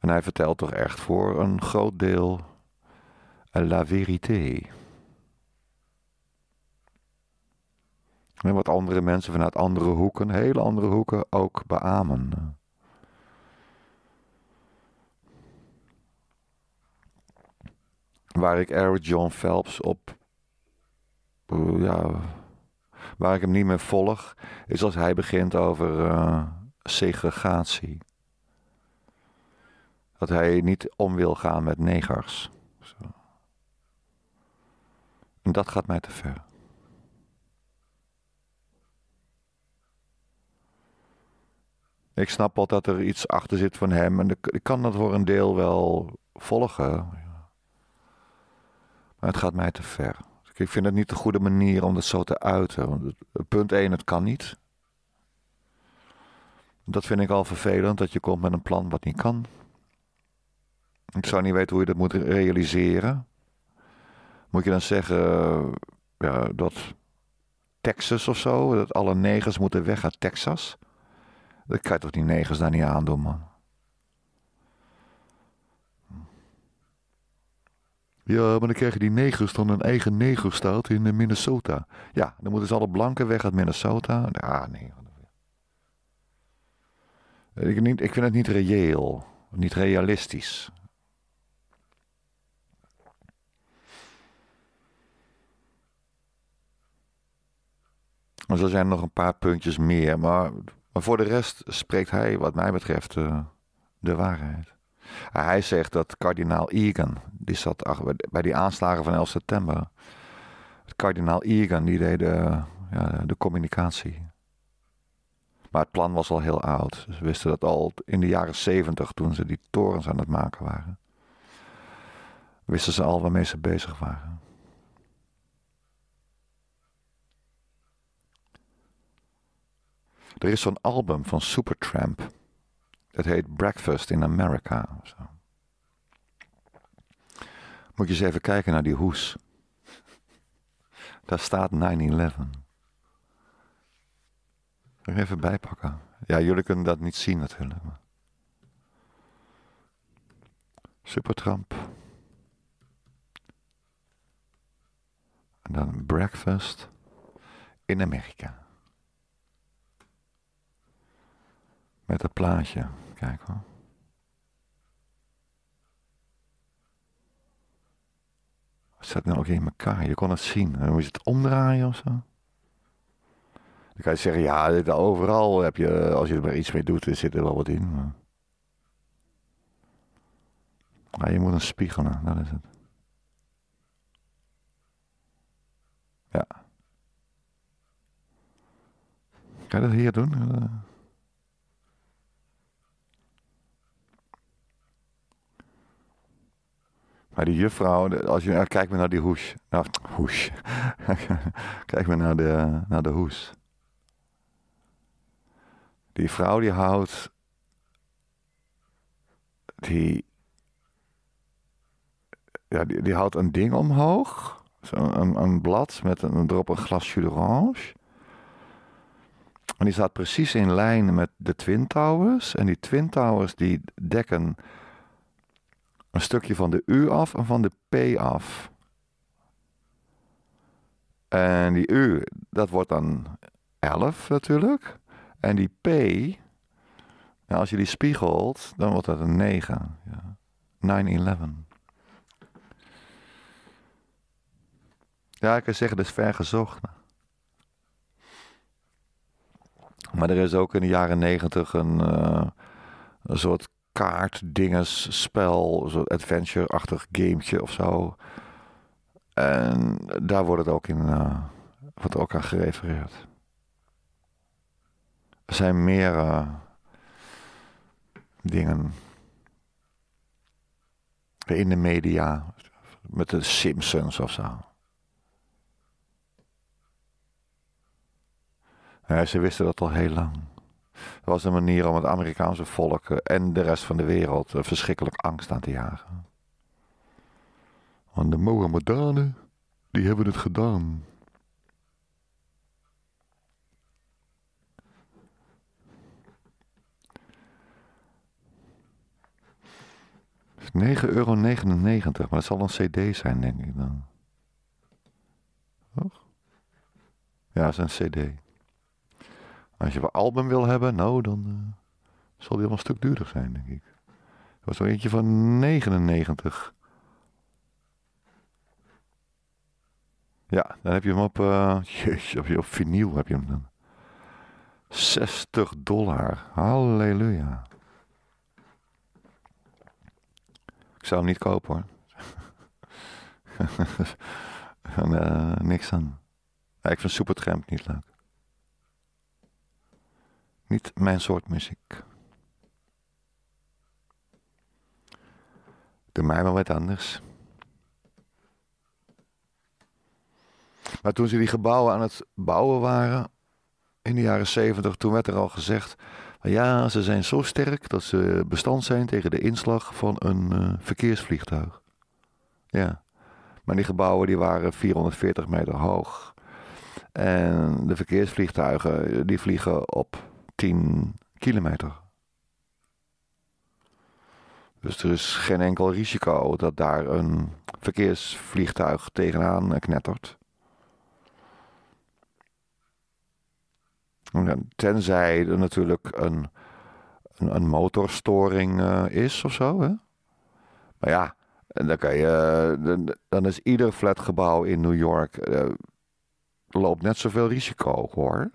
Speaker 1: En hij vertelt toch echt voor een groot deel la vérité. En wat andere mensen vanuit andere hoeken, hele andere hoeken, ook beamen. Waar ik Eric John Phelps op eh, ja, waar ik hem niet meer volg, is als hij begint over eh, segregatie. Dat hij niet om wil gaan met negers. En dat gaat mij te ver. Ik snap al dat er iets achter zit van hem en ik kan dat voor een deel wel volgen. Maar het gaat mij te ver. Ik vind het niet de goede manier om dat zo te uiten. punt 1, het kan niet. Dat vind ik al vervelend, dat je komt met een plan wat niet kan. Ik zou niet weten hoe je dat moet realiseren. Moet je dan zeggen eh, ja, dat Texas of zo, dat alle negers moeten weg uit Texas? Dat kan je toch die negers daar niet aandoen, man? Ja, maar dan krijgen die negers dan een eigen negerstaat in eh, Minnesota. Ja, dan moeten ze alle blanken weg uit Minnesota. Ah, nee. Ik, ik vind het niet reëel, niet realistisch. Er zijn nog een paar puntjes meer. Maar, maar voor de rest spreekt hij, wat mij betreft, eh, de waarheid hij zegt dat kardinaal Egan, die zat bij die aanslagen van 11 september. Kardinaal Egan, die deed de, eh, ja, de communicatie. Maar het plan was al heel oud. Ze wisten dat al in de jaren 70 toen ze die torens aan het maken waren. Wisten ze al waarmee ze bezig waren. Er is zo'n album van Supertramp. Het heet Breakfast in America. Zo. Moet je eens even kijken naar die hoes. Daar staat 9-11. even bijpakken. Ja, jullie kunnen dat niet zien natuurlijk. Supertramp. En dan breakfast in Amerika. Met dat plaatje kijken hoor. Wat staat nou ook in elkaar? Je kon het zien. Dan hoe is het omdraaien of zo? Dan kan je zeggen, ja, overal heb je, als je er maar iets mee doet, zit er wel wat in. Maar... je moet een spiegelen, dat is het. Ja. Kan je dat hier doen? Maar die juffrouw, als je nou kijkt naar die hoes. Nou, hoes. kijk maar naar de, naar de hoes. Die vrouw die houdt. Die. Ja, die, die houdt een ding omhoog. Zo een, een, blad met een, drop een glas orange. En die staat precies in lijn met de Twin Towers. En die Twin Towers die dekken een stukje van de U af en van de P af. En die U, dat wordt dan 11 natuurlijk. En die P, als je die spiegelt, dan wordt dat een 9. Ja. 9-11. Ja, ik kan zeggen, dat is ver gezocht. Maar er is ook in de jaren 90 een, uh, een soort kaart, dinges, spel, zo'n adventure-achtig game of zo. En daar wordt het ook in, uh, wordt ook aan gerefereerd. Er zijn meer eh, dingen in de media met de Simpsons of zo. Ja, ze wisten dat al heel lang was een manier om het Amerikaanse volk eh, en de rest van de wereld eh, verschrikkelijk angst aan te jagen. Want de Mohammedanen, die hebben het gedaan. Dus 9,99 euro, maar dat zal een cd zijn, denk ik dan. Ja, dat is een cd. Als je een album wil hebben, nou, dan eh, zal die wel een stuk duurder zijn, denk ik. Er was er eentje van 99. Ja, dan heb je hem op, eh, uh, jezus, op vinyl heb je hem dan. 60 dollar. Halleluja. Ik zou hem niet kopen hoor. en, eh, niks aan. ik vind Supertramp niet leuk. Niet mijn soort muziek. De mij wel wat anders. Maar toen ze die gebouwen aan het bouwen waren, in de jaren zeventig, toen werd er al gezegd: ja, ze zijn zo sterk dat ze bestand zijn tegen de inslag van een eh, verkeersvliegtuig. Ja. Maar die gebouwen die waren 440 meter hoog. En de verkeersvliegtuigen eh, die vliegen op 10 kilometer. Dus er is geen enkel risico dat daar een verkeersvliegtuig tegenaan knettert. Tenzij er natuurlijk een, een, een motorstoring eh, is of zo. Hè? Maar ja, dan, kan je, eh, dan, is ieder flatgebouw in New York. Eh, loopt net zoveel risico hoor.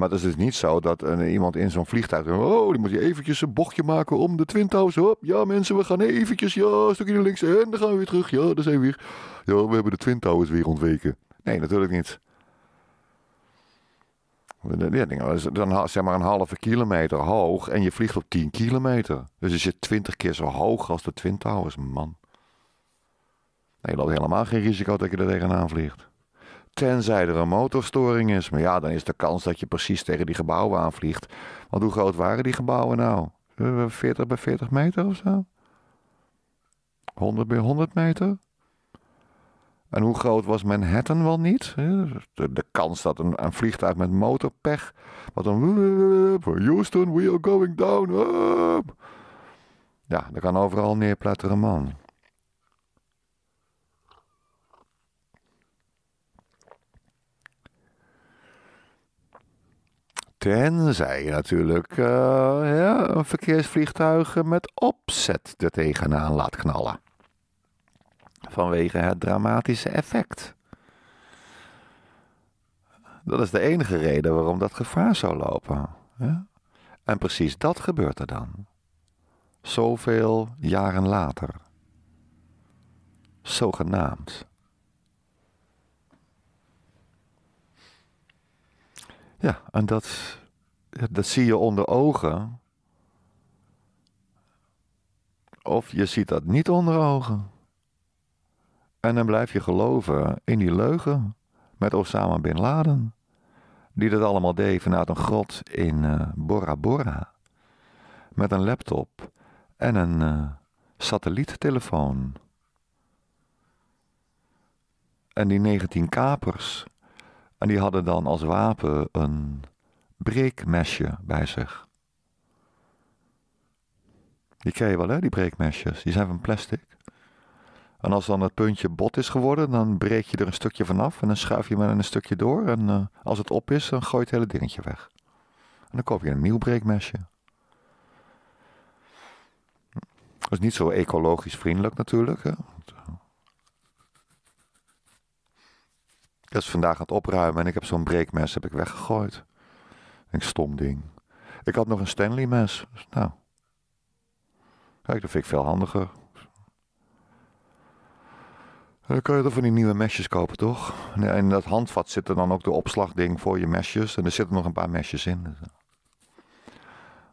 Speaker 1: Maar het is dus niet zo dat iemand in zo'n vliegtuig. Oh, die moet je eventjes een bochtje maken om de Twin Towers. Hop, ja, mensen, we gaan eventjes. Ja, een stukje links. En dan gaan we weer terug. Ja, dan zijn we weer. Ja, we hebben de Twin Towers weer ontweken. Nee, natuurlijk niet. Dus dan zeg maar een halve kilometer hoog en je vliegt op 10 kilometer. Dus je zit 20 keer zo hoog als de Twin Towers, man. Nee, je loopt helemaal geen risico dat je er tegenaan vliegt. Tenzij er een motorstoring is. Maar ja, dan is de kans dat je precies tegen die gebouwen aanvliegt. Want hoe groot waren die gebouwen nou? 40 eh, eh, bij 40 meter of zo? 100 bij 100 meter? En hoe groot was Manhattan wel niet? Eh, de, de kans dat een, een, vliegtuig met motorpech. wat een. Houston, we are going down. Ja, dan kan overal neerpletteren, man. Tenzij je natuurlijk uh, ja, een verkeersvliegtuig met opzet er tegenaan laat knallen. Vanwege het dramatische effect. Dat is de enige reden waarom dat gevaar zou lopen. En precies dat gebeurt er dan. Zoveel jaren later. Zogenaamd. Ja, en dat, dat zie je onder ogen. Of je ziet dat niet onder ogen. En dan blijf je geloven in die leugen met Osama bin Laden. Die dat allemaal deed vanuit een grot in uh, Bora Bora. Met een laptop en een eh, satelliettelefoon. En die 19 kapers en die hadden dan als wapen een breekmesje bij zich. Die ken je wel, hè, die breekmesjes. Die zijn van plastic. En als dan het puntje bot is geworden, dan breek je er een stukje vanaf en dan schuif je maar een stukje door. En eh, als het op is, dan gooi je het hele dingetje weg. En dan koop je een nieuw breekmesje. Dat is niet zo ecologisch vriendelijk natuurlijk. Hè? Ik was vandaag aan het opruimen en ik heb zo'n breekmes heb ik weggegooid. Een stom ding. Ik had nog een Stanley mes. Dus, nou, kijk, dat vind ik veel handiger. En dan kun je er van die nieuwe mesjes kopen, toch? En in dat handvat zit er dan ook de opslagding voor je mesjes. En er zitten nog een paar mesjes in.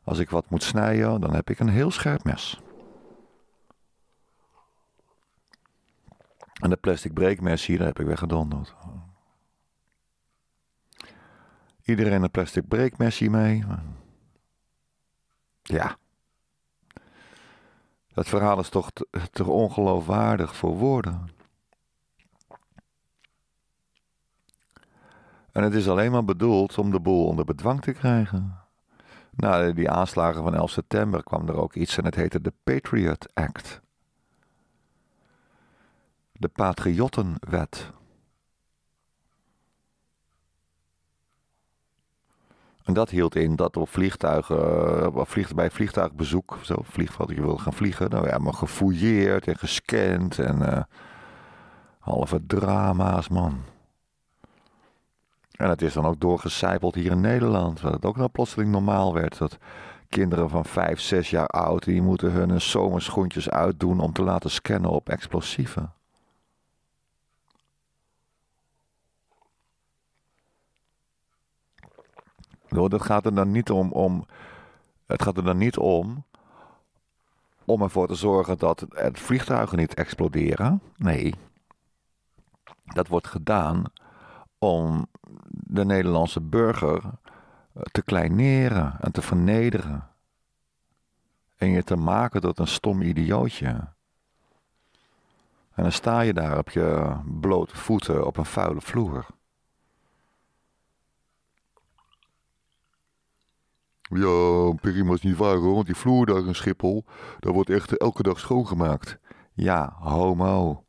Speaker 1: Als ik wat moet snijden, dan heb ik een heel scherp mes. En dat plastic breekmes hier, heb ik weggedonderd. Iedereen een plastic breekmesje mee. Ja. Dat verhaal is toch toch te ongeloofwaardig voor woorden. En het is alleen maar bedoeld om de boel onder bedwang te krijgen. Na die aanslagen van 11 september kwam er ook iets en het heette de Patriot Act. De Patriottenwet. En dat hield in dat op vliegtuigen, eh, vlieg, bij vliegtuigbezoek, zo vliegveld dat je wilde gaan vliegen, dan nou ja, maar gefouilleerd en gescand en eh, halve drama's, man. En het is dan ook doorgecijpeld hier in Nederland, dat het ook nou plotseling normaal werd. Dat kinderen van vijf, zes jaar oud, die moeten hun zomerschoentjes uitdoen om te laten scannen op explosieven. dat gaat er dan niet om, om. Het gaat er dan niet om. om ervoor te zorgen dat het vliegtuigen niet exploderen. Nee. Dat wordt gedaan om de Nederlandse burger eh, te kleineren en te vernederen. En je te maken tot een stom idiootje. En dan sta je daar op je blote voeten op een vuile vloer. Ja, prima is niet waar hoor, want die vloer daar in Schiphol, daar wordt echt eh, elke dag schoongemaakt. Ja, homo.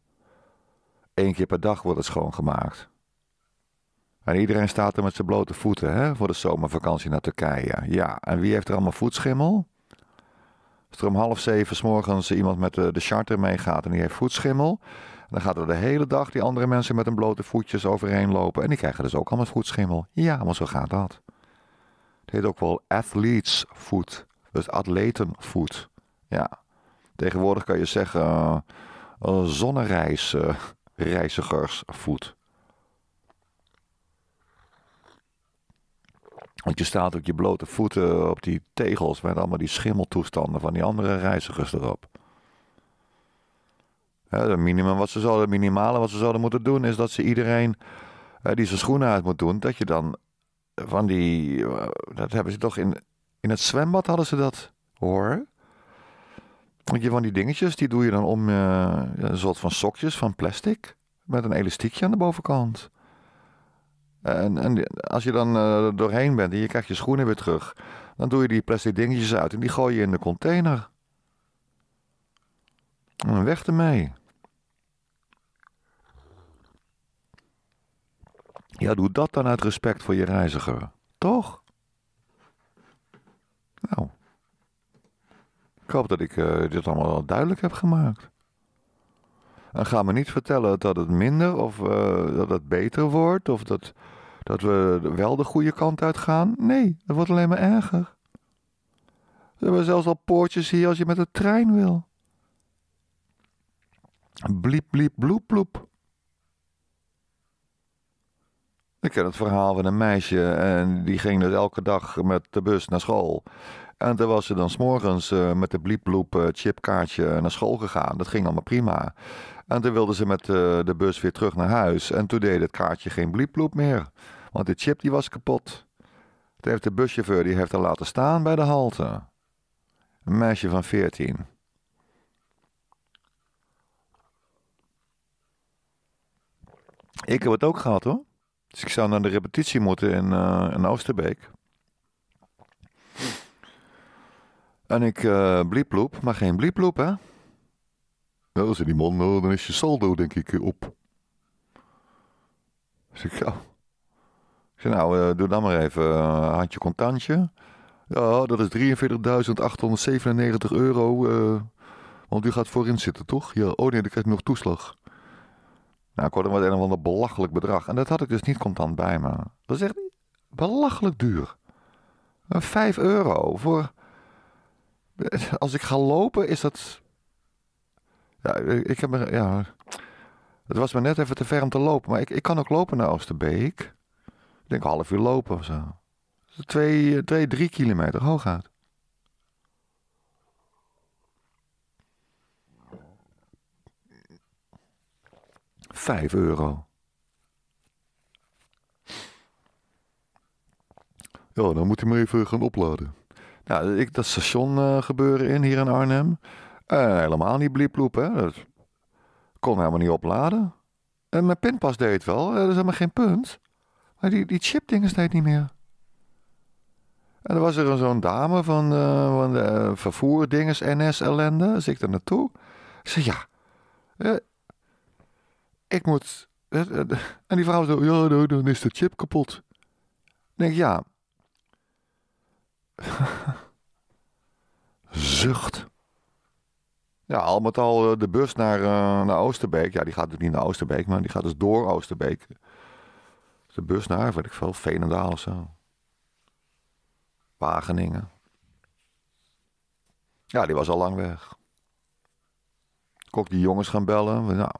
Speaker 1: Eén keer per dag wordt het schoongemaakt. En iedereen staat er met zijn blote voeten hè, voor de zomervakantie naar Turkije. Ja, en wie heeft er allemaal voetschimmel? Als er om half zeven s morgens iemand met de, de charter meegaat en die heeft voetschimmel, dan gaat er de hele dag die andere mensen met hun blote voetjes overheen lopen. En die krijgen dus ook allemaal voetschimmel. Ja, maar zo gaat dat. Het heet ook wel athlete's food. Dus foot. Ja. Tegenwoordig kan je zeggen uh, uh, Want je staat op je blote voeten op die tegels met allemaal die schimmeltoestanden van die andere reizigers erop. Het minimum wat ze zouden, minimale wat ze zouden moeten doen is dat ze iedereen eh, die zijn schoenen uit moet doen, dat je dan van die, eh, dat hebben ze toch in, in het zwembad hadden ze dat hoor. Want van die dingetjes, die doe je dan om eh, een soort van sokjes van plastic. Met een elastiekje aan de bovenkant. En, en als je dan uh, doorheen bent en je krijgt je schoenen weer terug. Dan doe je die plastic dingetjes uit en die gooi je in de container. En weg ermee. Ja, doe dat dan uit respect voor je reiziger. Toch? Nou. Ik hoop dat ik eh, dit allemaal duidelijk heb gemaakt. En ga me niet vertellen dat het minder of eh, dat het beter wordt of dat, dat we wel de goede kant uit gaan. Nee, dat wordt alleen maar erger. We hebben zelfs al poortjes hier als je met de trein wil. Bliep, bliep, bloep, bloep. Ik ken het verhaal van een meisje en die ging dus elke dag met de bus naar school. En toen was ze dan s'morgens eh, met de blieploep uh, eh, chipkaartje naar school gegaan. Dat ging allemaal prima. En toen wilde ze met eh, de bus weer terug naar huis. En toen deed het kaartje geen blieploep meer. Want de chip die was kapot. Toen heeft de buschauffeur die heeft haar laten staan bij de halte. Een meisje van 14. Ik heb het ook gehad hoor. Dus ik zou naar de repetitie moeten in, uh, in Oosterbeek. En ik uh, eh, blieploep, maar geen blieploep, hè? Nou, je die man, eh, dan is je saldo denk ik op. Dus ik, zou ik zei, nou, doe dan maar even een handje contantje. Ja, dat is 43.897 euro. want u gaat voorin zitten, toch? Ja, oh nee, dan krijg je nog toeslag. Nou, ik hoorde wat een of ander belachelijk bedrag. En dat had ik dus niet contant bij me. Dat is echt belachelijk duur. Eh, vijf euro voor. Als ik ga lopen, is dat. Ja, ik heb. Me... Ja, het was me net even te ver om te lopen. Maar ik, ik kan ook lopen naar Oosterbeek. Ik denk een half uur lopen of zo. Twee, drie kilometer gaat. 5 euro. Ja, dan moet hij maar even gaan opladen. Nou, ik, dat station eh, gebeuren in hier in Arnhem. Eh, helemaal niet bliep hè. Dat kon helemaal niet opladen. En mijn pinpas deed het wel. Eh, dat is helemaal geen punt. Maar die, die chipdingen deed niet meer. En dan was er zo'n dame van, van de vervoerdinges NS-ellende. zit ik daar naartoe. Ik zei, ja, ik moet... Eh, eh, en die vrouw zo, ja, nou, nou, dan is de chip kapot. Dan denk ik, ja. Zucht. Ja, al met al eh, de bus naar, naar Oosterbeek. Ja, die gaat dus niet naar Oosterbeek, maar die gaat dus door Oosterbeek. Dus de bus naar, weet ik veel, Veenendaal of zo. Wageningen. Ja, die was al lang weg. Kok die jongens gaan bellen. Nou,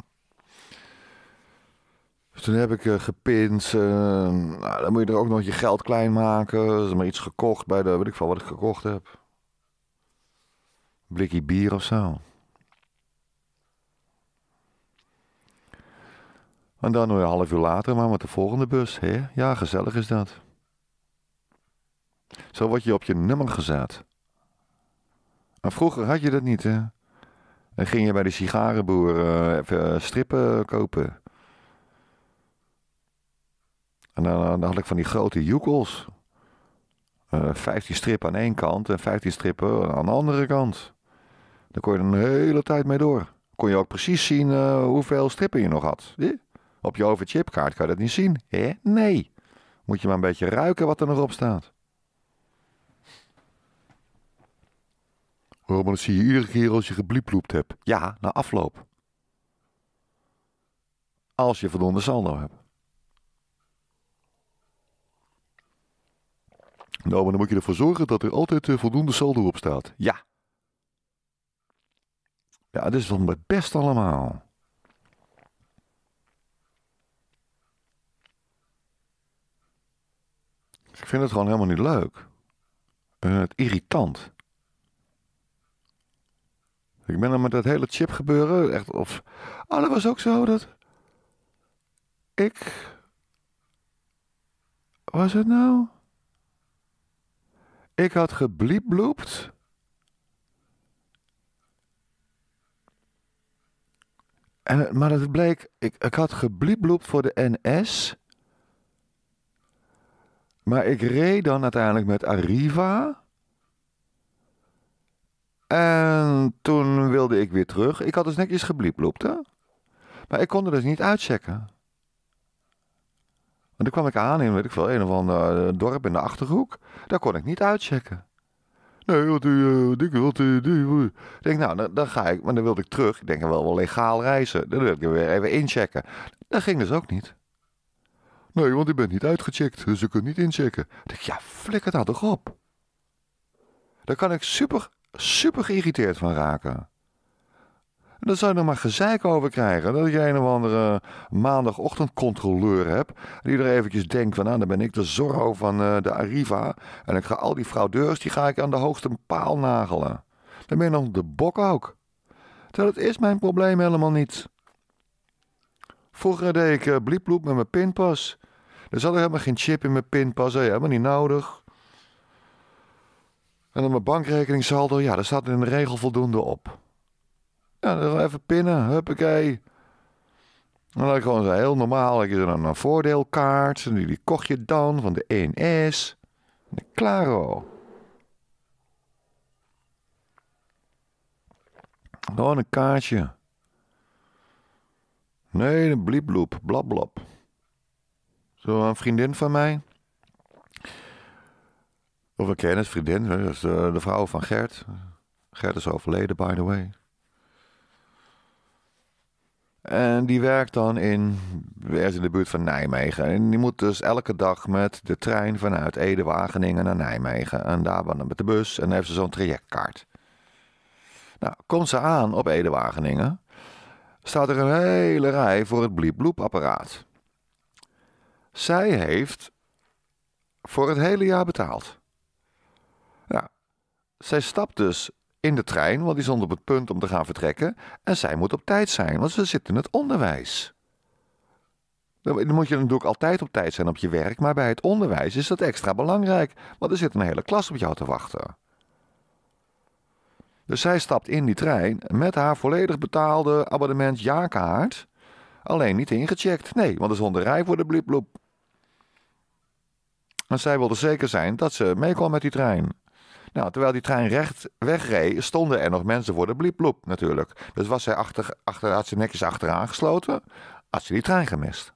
Speaker 1: dus toen heb ik uh, nou, dan moet je er ook nog je geld klein maken. Dus maar iets gekocht bij de, weet ik veel wat ik gekocht heb. Blikje bier of zo. En dan een half uur later maar met de volgende bus. Hè? Ja, gezellig is dat. Zo word je op je nummer gezet. Maar vroeger had je dat niet, hè? En ging je bij de sigarenboer eh, even eh, strippen kopen. En dan, eh, dan had ik van die grote joekels. Uh, eh, 15 strippen aan één kant en 15 strippen aan de andere kant. Daar kon je een hele tijd mee door. Kon je ook precies zien eh, hoeveel strippen je nog had. Op je overchipkaart kan je dat niet zien. Eh? Nee. Moet je maar een beetje ruiken wat er nog op staat. dat zie je iedere keer als je geblieploept hebt. Ja, na afloop. Als je voldoende saldo hebt. Nou, maar dan moet je ervoor zorgen dat er altijd eh, voldoende saldo op staat. Ja. Ja, dat is dan best allemaal. Ik vind het gewoon helemaal niet leuk. Uh, het irritant. Ik ben dan met dat hele chip gebeuren. Echt, of, oh, dat was ook zo dat. Ik. Was het nou? Ik had gebliepbloept. En, maar dat bleek, ik, ik had gebliepbloept voor de NS. Maar ik reed dan uiteindelijk met Arriva. En toen wilde ik weer terug. Ik had dus netjes gebliepbloept, hè? Maar ik kon er dus niet uitchecken. En toen kwam ik aan in, weet ik veel, een of ander eh, dorp in de Achterhoek. Daar kon ik niet uitchecken. Nee, eh, wat u, wat u, Ik denk, nou, dan, ga ik, maar dan wilde ik terug. Ik denk, wel, wel legaal reizen. Dan wil ik weer even inchecken. Dat ging dus ook niet. Nee, want ik ben niet uitgecheckt, dus ik kan niet inchecken. Ik denk, ja, flikker dat nou toch op. Daar kan ik super, super geïrriteerd van raken. En zou je er maar gezeik over krijgen. Dat ik een of andere maandagochtendcontroleur hebt. Die er eventjes denkt van, nou dan ben ik de Zorro van eh, de Arriva. En ik ga al die fraudeurs, die ga ik aan de hoogste paal nagelen. Dan ben je dan de bok ook. Terwijl het is mijn probleem helemaal niet. Vroeger deed ik uh, eh, blieploep met mijn pinpas. Er zat er helemaal geen chip in mijn pinpas. Dat helemaal niet nodig. En dan mijn bankrekeningssaldo, ja, daar staat in de regel voldoende op. Ja, dan even pinnen, huppakee. En dan gewoon heel normaal. Ik is dan een voordeelkaart. En die, kocht je dan van de 1S. De Claro. Gewoon een kaartje. Nee, een bliebloep, blablab. Zo een vriendin van mij. Of een kennisvriendin. vriendin. de vrouw van Gert. Gert is overleden, by the way. En die werkt dan in, ergens in de buurt van Nijmegen. En die moet dus elke dag met de trein vanuit Ede-Wageningen naar Nijmegen. En daar dan met de bus en dan heeft ze zo'n trajectkaart. Nou, komt ze aan op Ede-Wageningen, staat er een hele rij voor het bliep-bloep-apparaat. Zij heeft voor het hele jaar betaald. Nou, zij stapt dus in de trein, want die stond op het punt om te gaan vertrekken. En zij moet op tijd zijn, want ze zit in het onderwijs. Dan moet je natuurlijk altijd op tijd zijn op je werk, maar bij het onderwijs is dat extra belangrijk, want er zit een hele klas op jou te wachten. Dus zij stapt in die trein met haar volledig betaalde abonnement jaarkaart, alleen niet ingecheckt. Nee, want er is rij voor de blibloep. En zij wilde zeker zijn dat ze meekwam met die trein. Nou, terwijl die trein recht wegreed, stonden er nog mensen voor de blieploep natuurlijk. Dus was hij achter, had ze netjes achteraan gesloten, had ze die trein gemist.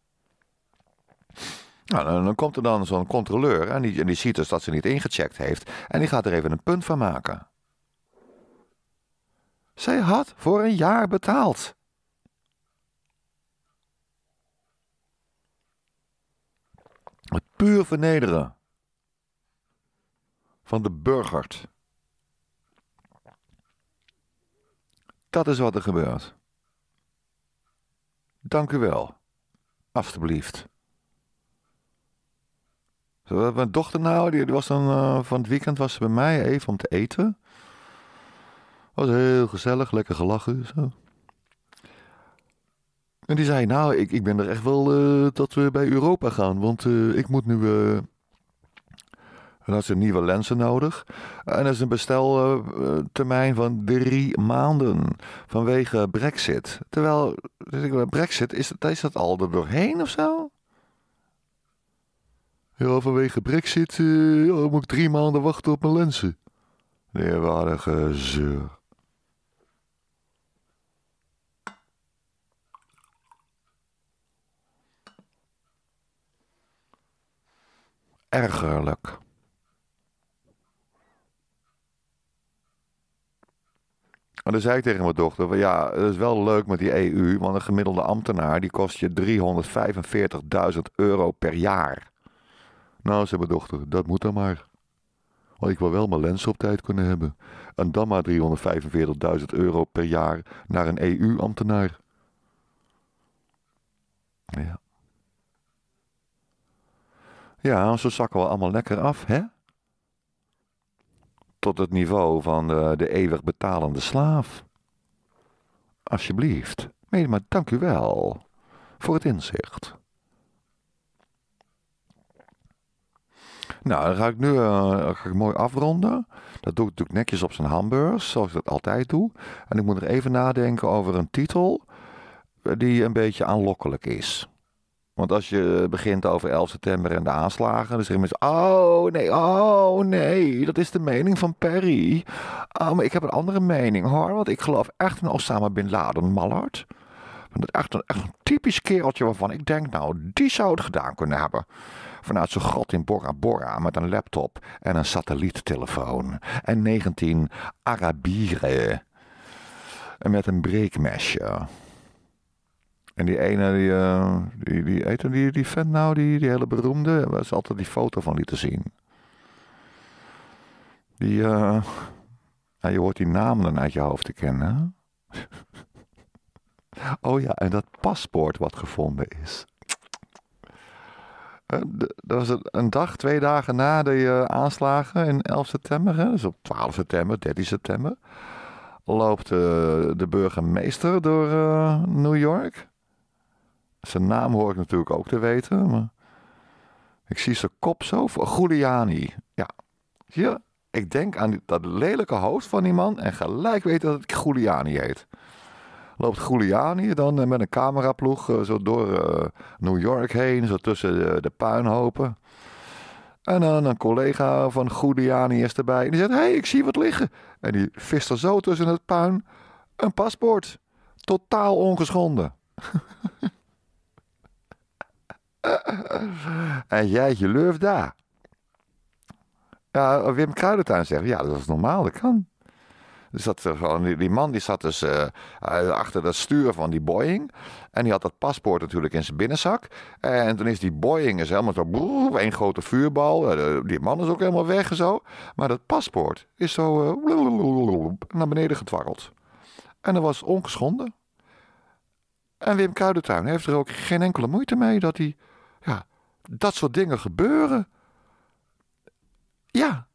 Speaker 1: Nou, dan, komt er dan zo'n controleur en die, en die ziet dus dat ze niet ingecheckt heeft. En die gaat er even een punt van maken. Zij had voor een jaar betaald. Het puur vernederen van de burgert. Dat is wat er gebeurt. Dank u wel. Alsjeblieft. Mijn dochter nou, die was dan eh, van het weekend was ze bij mij even om te eten. Was heel gezellig, lekker gelachen. Zo. En die zei, nou, ik, ik ben er echt wel eh, dat we bij Europa gaan. Want eh, ik moet nu dan had ze nieuwe lenzen nodig. En dat is een besteltermijn van drie maanden vanwege Brexit. Terwijl, dus Brexit, is dat, is dat al er doorheen of zo? Ja, vanwege Brexit eh, moet ik drie maanden wachten op mijn lenzen. Neerwaardige zeur. Ergerlijk. En dan zei ik tegen mijn dochter, ja, dat is wel leuk met die EU, want een gemiddelde ambtenaar die kost je 345.000 euro per jaar. Nou, zei mijn dochter, dat moet dan maar. Want ik wil wel mijn lens op tijd kunnen hebben. En dan maar 345.000 euro per jaar naar een EU-ambtenaar. Ja. Ja, zo zakken we allemaal lekker af, hè? tot het niveau van de, eh, de eeuwig betalende slaaf. Alsjeblieft. Nee, maar dank u wel voor het inzicht. Nou, dan ga ik nu eh, ga mooi afronden. Dat doe ik natuurlijk netjes op zijn hamburgers, zoals ik dat altijd doe. En ik moet nog even nadenken over een titel eh, die een beetje aanlokkelijk is. Want als je begint over 11 september en de aanslagen, dan zeggen mensen: Oh nee, oh nee, dat is de mening van Perry. Oh, maar ik heb een andere mening hoor, want ik geloof echt in Osama bin Laden, Mallard. Dat echt een, typisch kereltje waarvan ik denk, nou, die zou het gedaan kunnen hebben. Vanuit zijn grot in Bora Bora met een laptop en een satelliettelefoon. En 19 Arabieren. En met een breekmesje. En die ene, die, eh, die, die, heet die, die vent nou, die, die hele beroemde, waar altijd die foto van te zien. Die, uh, nou, je hoort die naam dan uit je hoofd te kennen. oh ja, en dat paspoort wat gevonden is. Eh, dat was een dag, twee dagen na de aanslagen in 11 september, hè, dus op 12 september, 13 september, loopt de burgemeester door New York. Zijn naam hoor ik natuurlijk ook te weten. Maar ik zie zijn kop zo. Giuliani. Ja. Zie je? Ik denk aan dat lelijke hoofd van die man. En gelijk weten dat het Giuliani heet. Loopt Giuliani dan eh, met een cameraploeg eh, zo door eh, New York heen. Zo tussen de, puinhopen. En dan een collega van Giuliani is erbij. En die zegt: Hé, hey, ik zie wat liggen. En die vist er zo tussen het puin een paspoort. Totaal ongeschonden. en jij lurf daar. Ja, Wim Kruidentuin zegt, ja, dat is normaal, dat kan. Dus dat, die man die zat dus eh, eh, achter dat stuur van die Boeing. En die had dat paspoort natuurlijk in zijn binnenzak. En toen is die Boeing is helemaal zo... een grote vuurbal. Die man is ook helemaal weg en zo. Maar dat paspoort is zo naar beneden getwarreld. En dat was ongeschonden. En Wim Kruidentuin heeft er ook geen enkele moeite mee dat hij dat soort dingen gebeuren. Ja.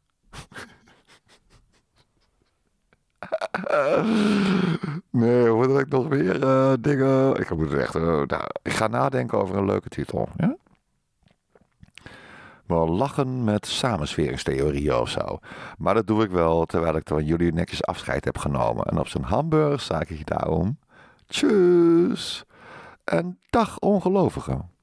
Speaker 1: nee, hoor dat ik nog meer eh, dingen. Ik moet echt. Eh, nou, ik ga nadenken over een leuke titel. Ja? lachen met samensweringstheorieën of zo. Maar dat doe ik wel terwijl ik van jullie netjes afscheid heb genomen. En op zijn hamburg zaak ik daarom. Tjus. En dag ongelovigen.